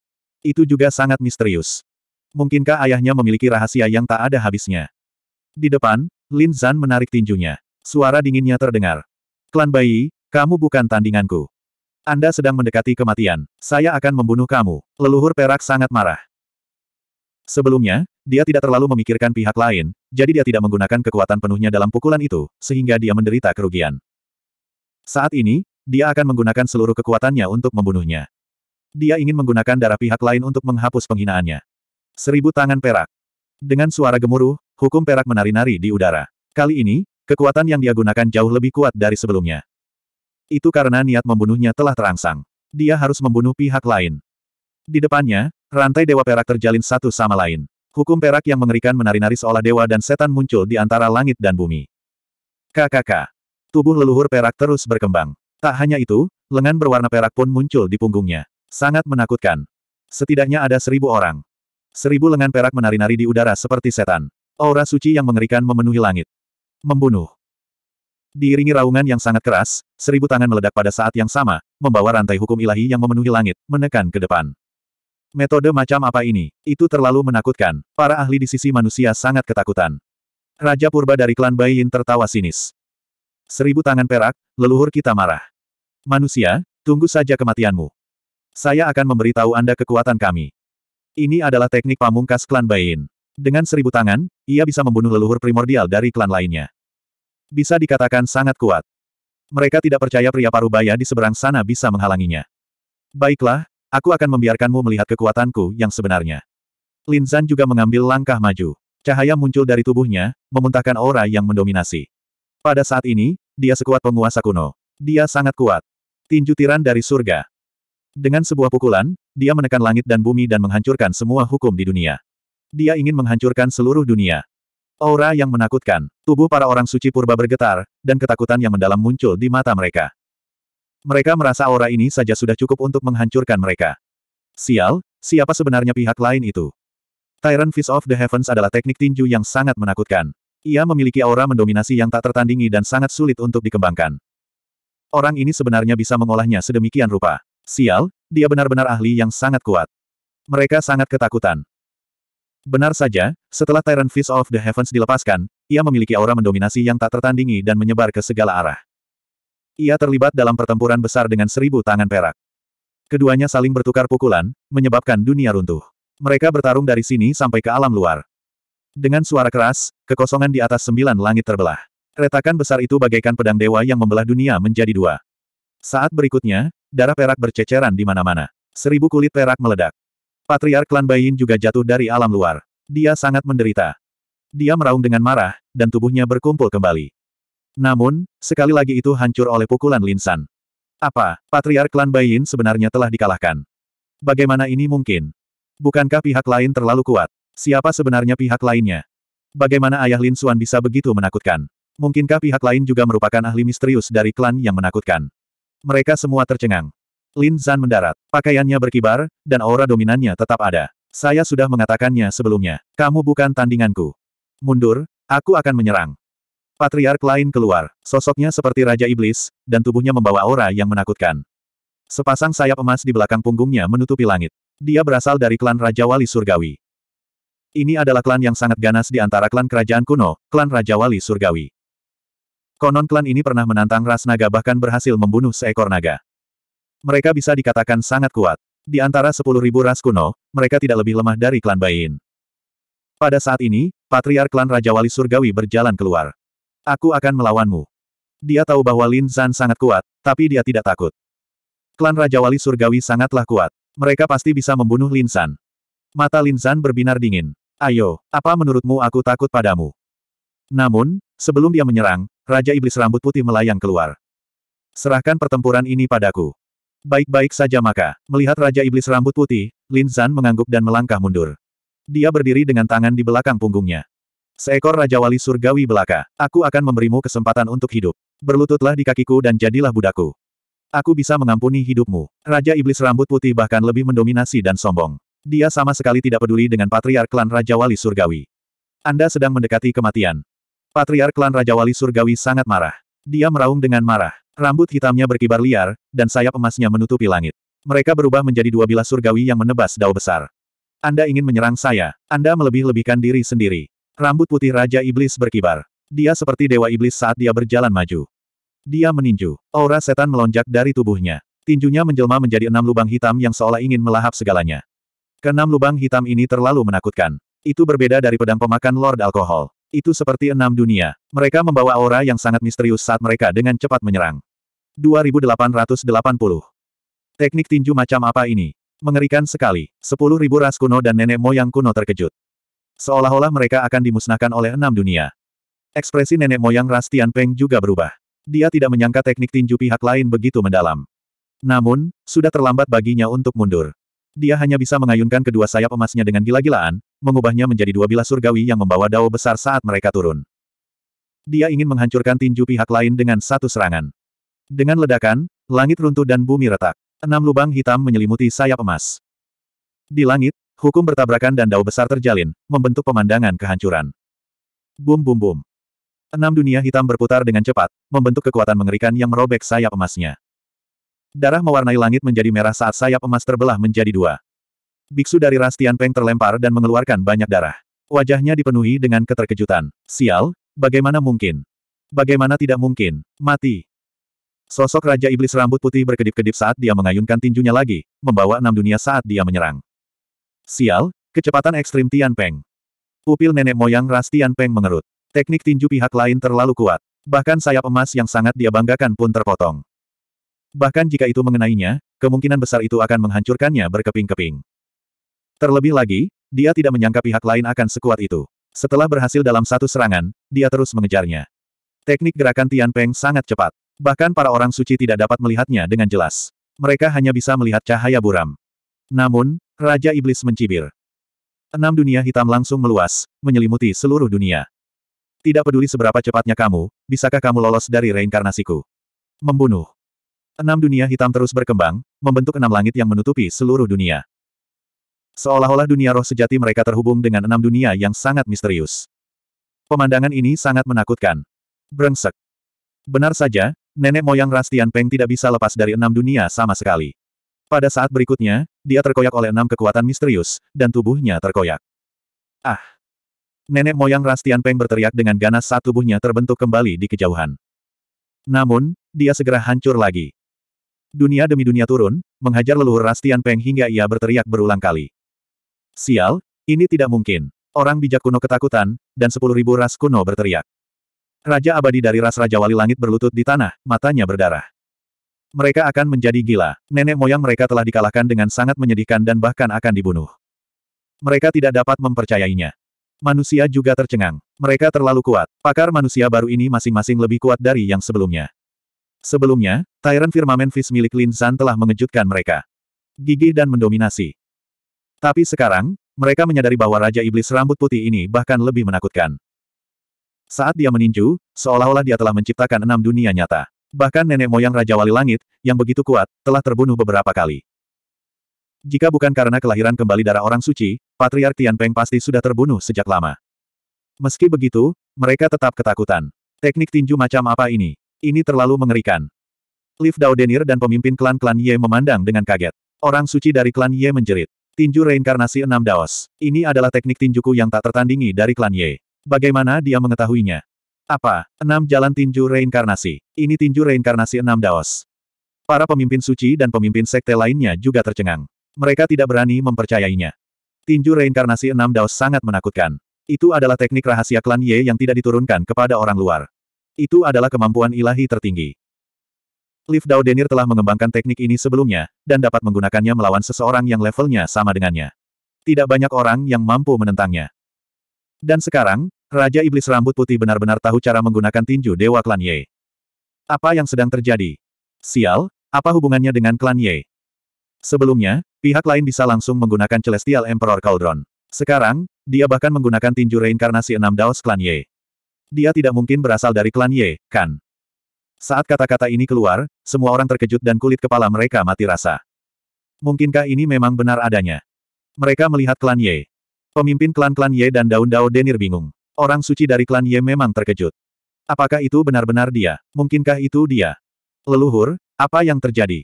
Itu juga sangat misterius. Mungkinkah ayahnya memiliki rahasia yang tak ada habisnya? Di depan, Lin Zan menarik tinjunya. Suara dinginnya terdengar. Klan Bayi, kamu bukan tandinganku. Anda sedang mendekati kematian. Saya akan membunuh kamu. Leluhur perak sangat marah. Sebelumnya, dia tidak terlalu memikirkan pihak lain, jadi dia tidak menggunakan kekuatan penuhnya dalam pukulan itu, sehingga dia menderita kerugian. Saat ini, dia akan menggunakan seluruh kekuatannya untuk membunuhnya. Dia ingin menggunakan darah pihak lain untuk menghapus penghinaannya. Seribu tangan perak. Dengan suara gemuruh, hukum perak menari-nari di udara. Kali ini, kekuatan yang dia gunakan jauh lebih kuat dari sebelumnya. Itu karena niat membunuhnya telah terangsang. Dia harus membunuh pihak lain. Di depannya, rantai Dewa Perak terjalin satu sama lain. Hukum perak yang mengerikan menari-nari seolah dewa dan setan muncul di antara langit dan bumi. KKK. Tubuh leluhur perak terus berkembang. Tak hanya itu, lengan berwarna perak pun muncul di punggungnya. Sangat menakutkan. Setidaknya ada seribu orang. Seribu lengan perak menari-nari di udara seperti setan. Aura suci yang mengerikan memenuhi langit. Membunuh. Diiringi raungan yang sangat keras, seribu tangan meledak pada saat yang sama, membawa rantai hukum ilahi yang memenuhi langit, menekan ke depan. Metode macam apa ini? Itu terlalu menakutkan. Para ahli di sisi manusia sangat ketakutan. Raja Purba dari klan Baiyin tertawa sinis. Seribu tangan perak, leluhur kita marah. Manusia, tunggu saja kematianmu. Saya akan memberitahu Anda kekuatan kami. Ini adalah teknik pamungkas klan Baiyin. Dengan seribu tangan, ia bisa membunuh leluhur primordial dari klan lainnya. Bisa dikatakan sangat kuat. Mereka tidak percaya pria parubaya di seberang sana bisa menghalanginya. Baiklah, Aku akan membiarkanmu melihat kekuatanku yang sebenarnya. Lin Zhan juga mengambil langkah maju. Cahaya muncul dari tubuhnya, memuntahkan aura yang mendominasi. Pada saat ini, dia sekuat penguasa kuno. Dia sangat kuat. Tinju tiran dari surga. Dengan sebuah pukulan, dia menekan langit dan bumi dan menghancurkan semua hukum di dunia. Dia ingin menghancurkan seluruh dunia. Aura yang menakutkan, tubuh para orang suci purba bergetar, dan ketakutan yang mendalam muncul di mata mereka. Mereka merasa aura ini saja sudah cukup untuk menghancurkan mereka. Sial, siapa sebenarnya pihak lain itu? Tyrant Fist of the Heavens adalah teknik tinju yang sangat menakutkan. Ia memiliki aura mendominasi yang tak tertandingi dan sangat sulit untuk dikembangkan. Orang ini sebenarnya bisa mengolahnya sedemikian rupa. Sial, dia benar-benar ahli yang sangat kuat. Mereka sangat ketakutan. Benar saja, setelah Tyrant Fist of the Heavens dilepaskan, ia memiliki aura mendominasi yang tak tertandingi dan menyebar ke segala arah. Ia terlibat dalam pertempuran besar dengan seribu tangan perak. Keduanya saling bertukar pukulan, menyebabkan dunia runtuh. Mereka bertarung dari sini sampai ke alam luar. Dengan suara keras, kekosongan di atas sembilan langit terbelah. Retakan besar itu bagaikan pedang dewa yang membelah dunia menjadi dua. Saat berikutnya, darah perak berceceran di mana-mana. Seribu kulit perak meledak. Patriark Klan Bayin juga jatuh dari alam luar. Dia sangat menderita. Dia meraung dengan marah, dan tubuhnya berkumpul kembali. Namun, sekali lagi itu hancur oleh pukulan Linsan. Apa, Patriark Klan Bayin sebenarnya telah dikalahkan? Bagaimana ini mungkin? Bukankah pihak lain terlalu kuat? Siapa sebenarnya pihak lainnya? Bagaimana ayah Lin Suan bisa begitu menakutkan? Mungkinkah pihak lain juga merupakan ahli misterius dari klan yang menakutkan? Mereka semua tercengang. Lin Zan mendarat, pakaiannya berkibar, dan aura dominannya tetap ada. Saya sudah mengatakannya sebelumnya, kamu bukan tandinganku. Mundur, aku akan menyerang. Patriark lain keluar, sosoknya seperti Raja Iblis, dan tubuhnya membawa aura yang menakutkan. Sepasang sayap emas di belakang punggungnya menutupi langit. Dia berasal dari klan Raja Wali Surgawi. Ini adalah klan yang sangat ganas di antara klan kerajaan kuno, klan Raja Wali Surgawi. Konon klan ini pernah menantang ras naga bahkan berhasil membunuh seekor naga. Mereka bisa dikatakan sangat kuat. Di antara sepuluh ribu ras kuno, mereka tidak lebih lemah dari klan Bayin. Pada saat ini, patriark klan Raja Wali Surgawi berjalan keluar. Aku akan melawanmu. Dia tahu bahwa Lin Zan sangat kuat, tapi dia tidak takut. Klan Raja Wali Surgawi sangatlah kuat. Mereka pasti bisa membunuh Lin Zan. Mata Lin Zan berbinar dingin. Ayo, apa menurutmu aku takut padamu? Namun, sebelum dia menyerang, Raja Iblis Rambut Putih melayang keluar. Serahkan pertempuran ini padaku. Baik-baik saja maka, melihat Raja Iblis Rambut Putih, Lin Zan mengangguk dan melangkah mundur. Dia berdiri dengan tangan di belakang punggungnya. Seekor Raja Wali Surgawi belaka. Aku akan memberimu kesempatan untuk hidup. Berlututlah di kakiku dan jadilah budaku. Aku bisa mengampuni hidupmu. Raja Iblis Rambut Putih bahkan lebih mendominasi dan sombong. Dia sama sekali tidak peduli dengan patriark klan Raja Wali Surgawi. Anda sedang mendekati kematian. Patriark klan Raja Wali Surgawi sangat marah. Dia meraung dengan marah. Rambut hitamnya berkibar liar, dan sayap emasnya menutupi langit. Mereka berubah menjadi dua bilah surgawi yang menebas dao besar. Anda ingin menyerang saya, Anda melebih-lebihkan diri sendiri. Rambut putih Raja Iblis berkibar. Dia seperti Dewa Iblis saat dia berjalan maju. Dia meninju. Aura setan melonjak dari tubuhnya. Tinjunya menjelma menjadi enam lubang hitam yang seolah ingin melahap segalanya. Kenam lubang hitam ini terlalu menakutkan. Itu berbeda dari pedang pemakan Lord Alkohol. Itu seperti enam dunia. Mereka membawa aura yang sangat misterius saat mereka dengan cepat menyerang. 2880. Teknik tinju macam apa ini? Mengerikan sekali. 10.000 ras kuno dan nenek moyang kuno terkejut. Seolah-olah mereka akan dimusnahkan oleh enam dunia. Ekspresi nenek moyang Rastian Peng juga berubah. Dia tidak menyangka teknik tinju pihak lain begitu mendalam. Namun, sudah terlambat baginya untuk mundur. Dia hanya bisa mengayunkan kedua sayap emasnya dengan gila-gilaan, mengubahnya menjadi dua bilah surgawi yang membawa dao besar saat mereka turun. Dia ingin menghancurkan tinju pihak lain dengan satu serangan. Dengan ledakan, langit runtuh dan bumi retak. Enam lubang hitam menyelimuti sayap emas. Di langit, Hukum bertabrakan dan dao besar terjalin, membentuk pemandangan kehancuran. Bum bum bum. Enam dunia hitam berputar dengan cepat, membentuk kekuatan mengerikan yang merobek sayap emasnya. Darah mewarnai langit menjadi merah saat sayap emas terbelah menjadi dua. Biksu dari ras Peng terlempar dan mengeluarkan banyak darah. Wajahnya dipenuhi dengan keterkejutan. Sial, bagaimana mungkin? Bagaimana tidak mungkin? Mati. Sosok Raja Iblis rambut putih berkedip-kedip saat dia mengayunkan tinjunya lagi, membawa enam dunia saat dia menyerang. Sial, kecepatan ekstrim Tian Peng. Upil nenek moyang ras Tian Peng mengerut. Teknik tinju pihak lain terlalu kuat. Bahkan sayap emas yang sangat dia banggakan pun terpotong. Bahkan jika itu mengenainya, kemungkinan besar itu akan menghancurkannya berkeping-keping. Terlebih lagi, dia tidak menyangka pihak lain akan sekuat itu. Setelah berhasil dalam satu serangan, dia terus mengejarnya. Teknik gerakan Tian Peng sangat cepat. Bahkan para orang suci tidak dapat melihatnya dengan jelas. Mereka hanya bisa melihat cahaya buram. Namun, Raja Iblis mencibir. Enam dunia hitam langsung meluas, menyelimuti seluruh dunia. Tidak peduli seberapa cepatnya kamu, bisakah kamu lolos dari reinkarnasiku? Membunuh. Enam dunia hitam terus berkembang, membentuk enam langit yang menutupi seluruh dunia. Seolah-olah dunia roh sejati mereka terhubung dengan enam dunia yang sangat misterius. Pemandangan ini sangat menakutkan. Brengsek. Benar saja, nenek moyang Rastian Peng tidak bisa lepas dari enam dunia sama sekali. Pada saat berikutnya, dia terkoyak oleh enam kekuatan misterius, dan tubuhnya terkoyak. Ah! Nenek moyang Rastian Peng berteriak dengan ganas saat tubuhnya terbentuk kembali di kejauhan. Namun, dia segera hancur lagi. Dunia demi dunia turun, menghajar leluhur Rastian Peng hingga ia berteriak berulang kali. Sial, ini tidak mungkin. Orang bijak kuno ketakutan, dan sepuluh ribu ras kuno berteriak. Raja abadi dari ras Raja Wali Langit berlutut di tanah, matanya berdarah. Mereka akan menjadi gila. Nenek moyang mereka telah dikalahkan dengan sangat menyedihkan dan bahkan akan dibunuh. Mereka tidak dapat mempercayainya. Manusia juga tercengang. Mereka terlalu kuat. Pakar manusia baru ini masing-masing lebih kuat dari yang sebelumnya. Sebelumnya, Tyrant Firmamen Fist milik Lin San telah mengejutkan mereka. Gigih dan mendominasi. Tapi sekarang, mereka menyadari bahwa Raja Iblis Rambut Putih ini bahkan lebih menakutkan. Saat dia meninju, seolah-olah dia telah menciptakan enam dunia nyata. Bahkan nenek moyang Raja Wali Langit, yang begitu kuat, telah terbunuh beberapa kali. Jika bukan karena kelahiran kembali darah orang suci, Patriark Tianpeng pasti sudah terbunuh sejak lama. Meski begitu, mereka tetap ketakutan. Teknik tinju macam apa ini? Ini terlalu mengerikan. Liv Daudenir dan pemimpin klan-klan Ye memandang dengan kaget. Orang suci dari klan Ye menjerit. Tinju reinkarnasi enam daos. Ini adalah teknik tinjuku yang tak tertandingi dari klan Ye. Bagaimana dia mengetahuinya? Apa? Enam jalan tinju reinkarnasi. Ini tinju reinkarnasi enam daos. Para pemimpin suci dan pemimpin sekte lainnya juga tercengang. Mereka tidak berani mempercayainya. Tinju reinkarnasi enam daos sangat menakutkan. Itu adalah teknik rahasia klan Ye yang tidak diturunkan kepada orang luar. Itu adalah kemampuan ilahi tertinggi. Liv Dao Denir telah mengembangkan teknik ini sebelumnya, dan dapat menggunakannya melawan seseorang yang levelnya sama dengannya. Tidak banyak orang yang mampu menentangnya. Dan sekarang, Raja Iblis Rambut Putih benar-benar tahu cara menggunakan tinju Dewa Klan Ye. Apa yang sedang terjadi? Sial, apa hubungannya dengan Klan Ye? Sebelumnya, pihak lain bisa langsung menggunakan Celestial Emperor Cauldron. Sekarang, dia bahkan menggunakan tinju reinkarnasi enam Daos Klan Ye. Dia tidak mungkin berasal dari Klan Ye, kan? Saat kata-kata ini keluar, semua orang terkejut dan kulit kepala mereka mati rasa. Mungkinkah ini memang benar adanya? Mereka melihat Klan Ye. Pemimpin klan-klan Ye dan daun Dao Denir bingung. Orang suci dari klan Ye memang terkejut. Apakah itu benar-benar dia? Mungkinkah itu dia? Leluhur, apa yang terjadi?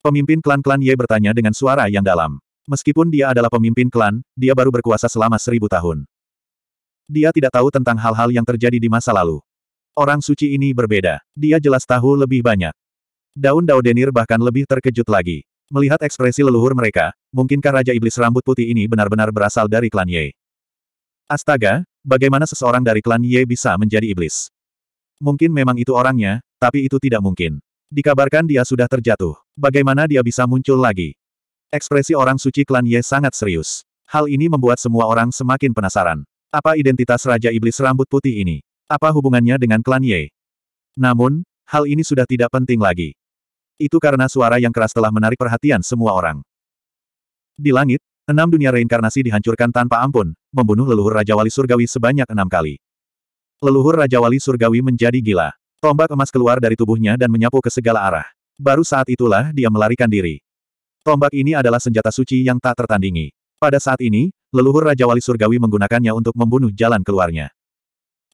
Pemimpin klan-klan Ye bertanya dengan suara yang dalam. Meskipun dia adalah pemimpin klan, dia baru berkuasa selama seribu tahun. Dia tidak tahu tentang hal-hal yang terjadi di masa lalu. Orang suci ini berbeda. Dia jelas tahu lebih banyak. Daun Daudenir bahkan lebih terkejut lagi. Melihat ekspresi leluhur mereka, mungkinkah Raja Iblis Rambut Putih ini benar-benar berasal dari klan Ye? Astaga, bagaimana seseorang dari klan Ye bisa menjadi iblis? Mungkin memang itu orangnya, tapi itu tidak mungkin. Dikabarkan dia sudah terjatuh. Bagaimana dia bisa muncul lagi? Ekspresi orang suci klan Ye sangat serius. Hal ini membuat semua orang semakin penasaran. Apa identitas Raja Iblis Rambut Putih ini? Apa hubungannya dengan klan Ye? Namun, hal ini sudah tidak penting lagi. Itu karena suara yang keras telah menarik perhatian semua orang. Di langit, Enam dunia reinkarnasi dihancurkan tanpa ampun, membunuh leluhur Raja Wali Surgawi sebanyak enam kali. Leluhur Raja Wali Surgawi menjadi gila. Tombak emas keluar dari tubuhnya dan menyapu ke segala arah. Baru saat itulah dia melarikan diri. Tombak ini adalah senjata suci yang tak tertandingi. Pada saat ini, leluhur Raja Wali Surgawi menggunakannya untuk membunuh jalan keluarnya.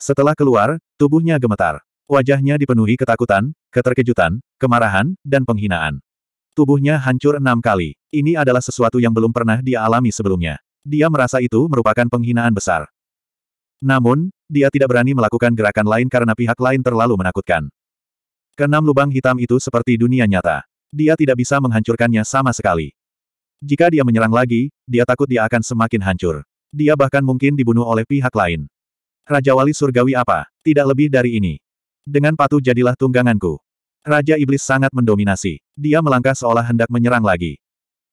Setelah keluar, tubuhnya gemetar. Wajahnya dipenuhi ketakutan, keterkejutan, kemarahan, dan penghinaan. Tubuhnya hancur enam kali. Ini adalah sesuatu yang belum pernah dia alami sebelumnya. Dia merasa itu merupakan penghinaan besar. Namun, dia tidak berani melakukan gerakan lain karena pihak lain terlalu menakutkan. Kenam lubang hitam itu seperti dunia nyata. Dia tidak bisa menghancurkannya sama sekali. Jika dia menyerang lagi, dia takut dia akan semakin hancur. Dia bahkan mungkin dibunuh oleh pihak lain. Raja Wali Surgawi apa? Tidak lebih dari ini. Dengan patuh jadilah tungganganku. Raja Iblis sangat mendominasi. Dia melangkah seolah hendak menyerang lagi.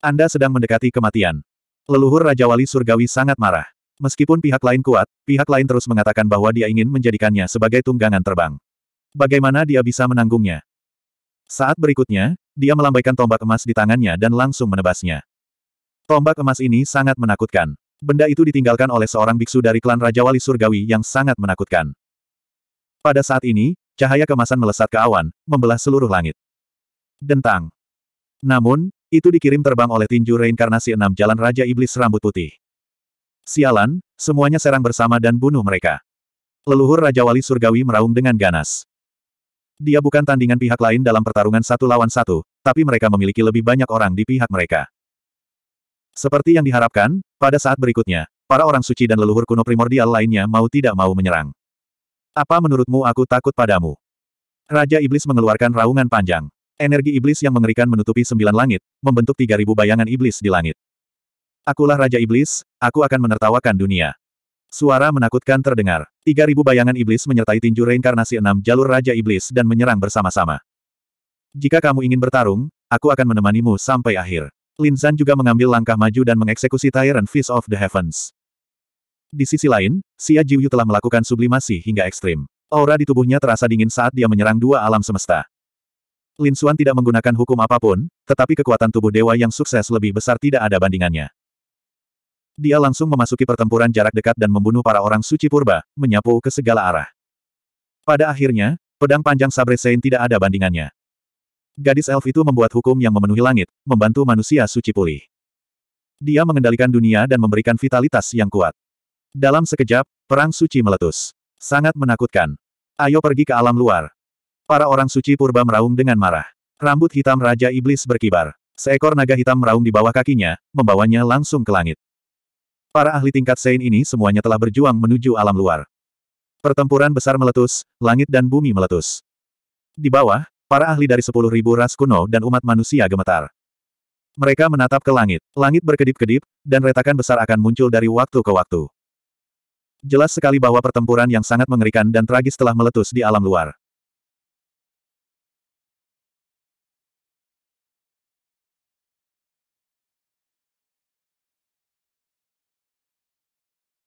Anda sedang mendekati kematian. Leluhur Raja Wali Surgawi sangat marah. Meskipun pihak lain kuat, pihak lain terus mengatakan bahwa dia ingin menjadikannya sebagai tunggangan terbang. Bagaimana dia bisa menanggungnya? Saat berikutnya, dia melambaikan tombak emas di tangannya dan langsung menebasnya. Tombak emas ini sangat menakutkan. Benda itu ditinggalkan oleh seorang biksu dari klan Raja Wali Surgawi yang sangat menakutkan. Pada saat ini, cahaya kemasan melesat ke awan, membelah seluruh langit. Dentang. Namun, itu dikirim terbang oleh tinju reinkarnasi enam jalan Raja Iblis Rambut Putih. Sialan, semuanya serang bersama dan bunuh mereka. Leluhur Raja Wali Surgawi meraung dengan ganas. Dia bukan tandingan pihak lain dalam pertarungan satu lawan satu, tapi mereka memiliki lebih banyak orang di pihak mereka. Seperti yang diharapkan, pada saat berikutnya, para orang suci dan leluhur kuno primordial lainnya mau tidak mau menyerang. Apa menurutmu aku takut padamu? Raja Iblis mengeluarkan raungan panjang. Energi iblis yang mengerikan menutupi sembilan langit, membentuk tiga ribu bayangan iblis di langit. Akulah Raja Iblis, aku akan menertawakan dunia. Suara menakutkan terdengar. Tiga ribu bayangan iblis menyertai tinju reinkarnasi enam jalur Raja Iblis dan menyerang bersama-sama. Jika kamu ingin bertarung, aku akan menemanimu sampai akhir. Lin Zan juga mengambil langkah maju dan mengeksekusi Tyrant Fist of the Heavens. Di sisi lain, Xia Jiuyu telah melakukan sublimasi hingga ekstrim. Aura di tubuhnya terasa dingin saat dia menyerang dua alam semesta. Lin Xuan tidak menggunakan hukum apapun, tetapi kekuatan tubuh dewa yang sukses lebih besar tidak ada bandingannya. Dia langsung memasuki pertempuran jarak dekat dan membunuh para orang suci purba, menyapu ke segala arah. Pada akhirnya, pedang panjang Sabre Sein tidak ada bandingannya. Gadis elf itu membuat hukum yang memenuhi langit, membantu manusia suci pulih. Dia mengendalikan dunia dan memberikan vitalitas yang kuat. Dalam sekejap, perang suci meletus. Sangat menakutkan. Ayo pergi ke alam luar. Para orang suci purba meraung dengan marah. Rambut hitam Raja Iblis berkibar. Seekor naga hitam meraung di bawah kakinya, membawanya langsung ke langit. Para ahli tingkat Sein ini semuanya telah berjuang menuju alam luar. Pertempuran besar meletus, langit dan bumi meletus. Di bawah, para ahli dari sepuluh ribu ras kuno dan umat manusia gemetar. Mereka menatap ke langit. Langit berkedip-kedip, dan retakan besar akan muncul dari waktu ke waktu. Jelas sekali bahwa pertempuran yang sangat mengerikan dan tragis telah meletus di alam luar.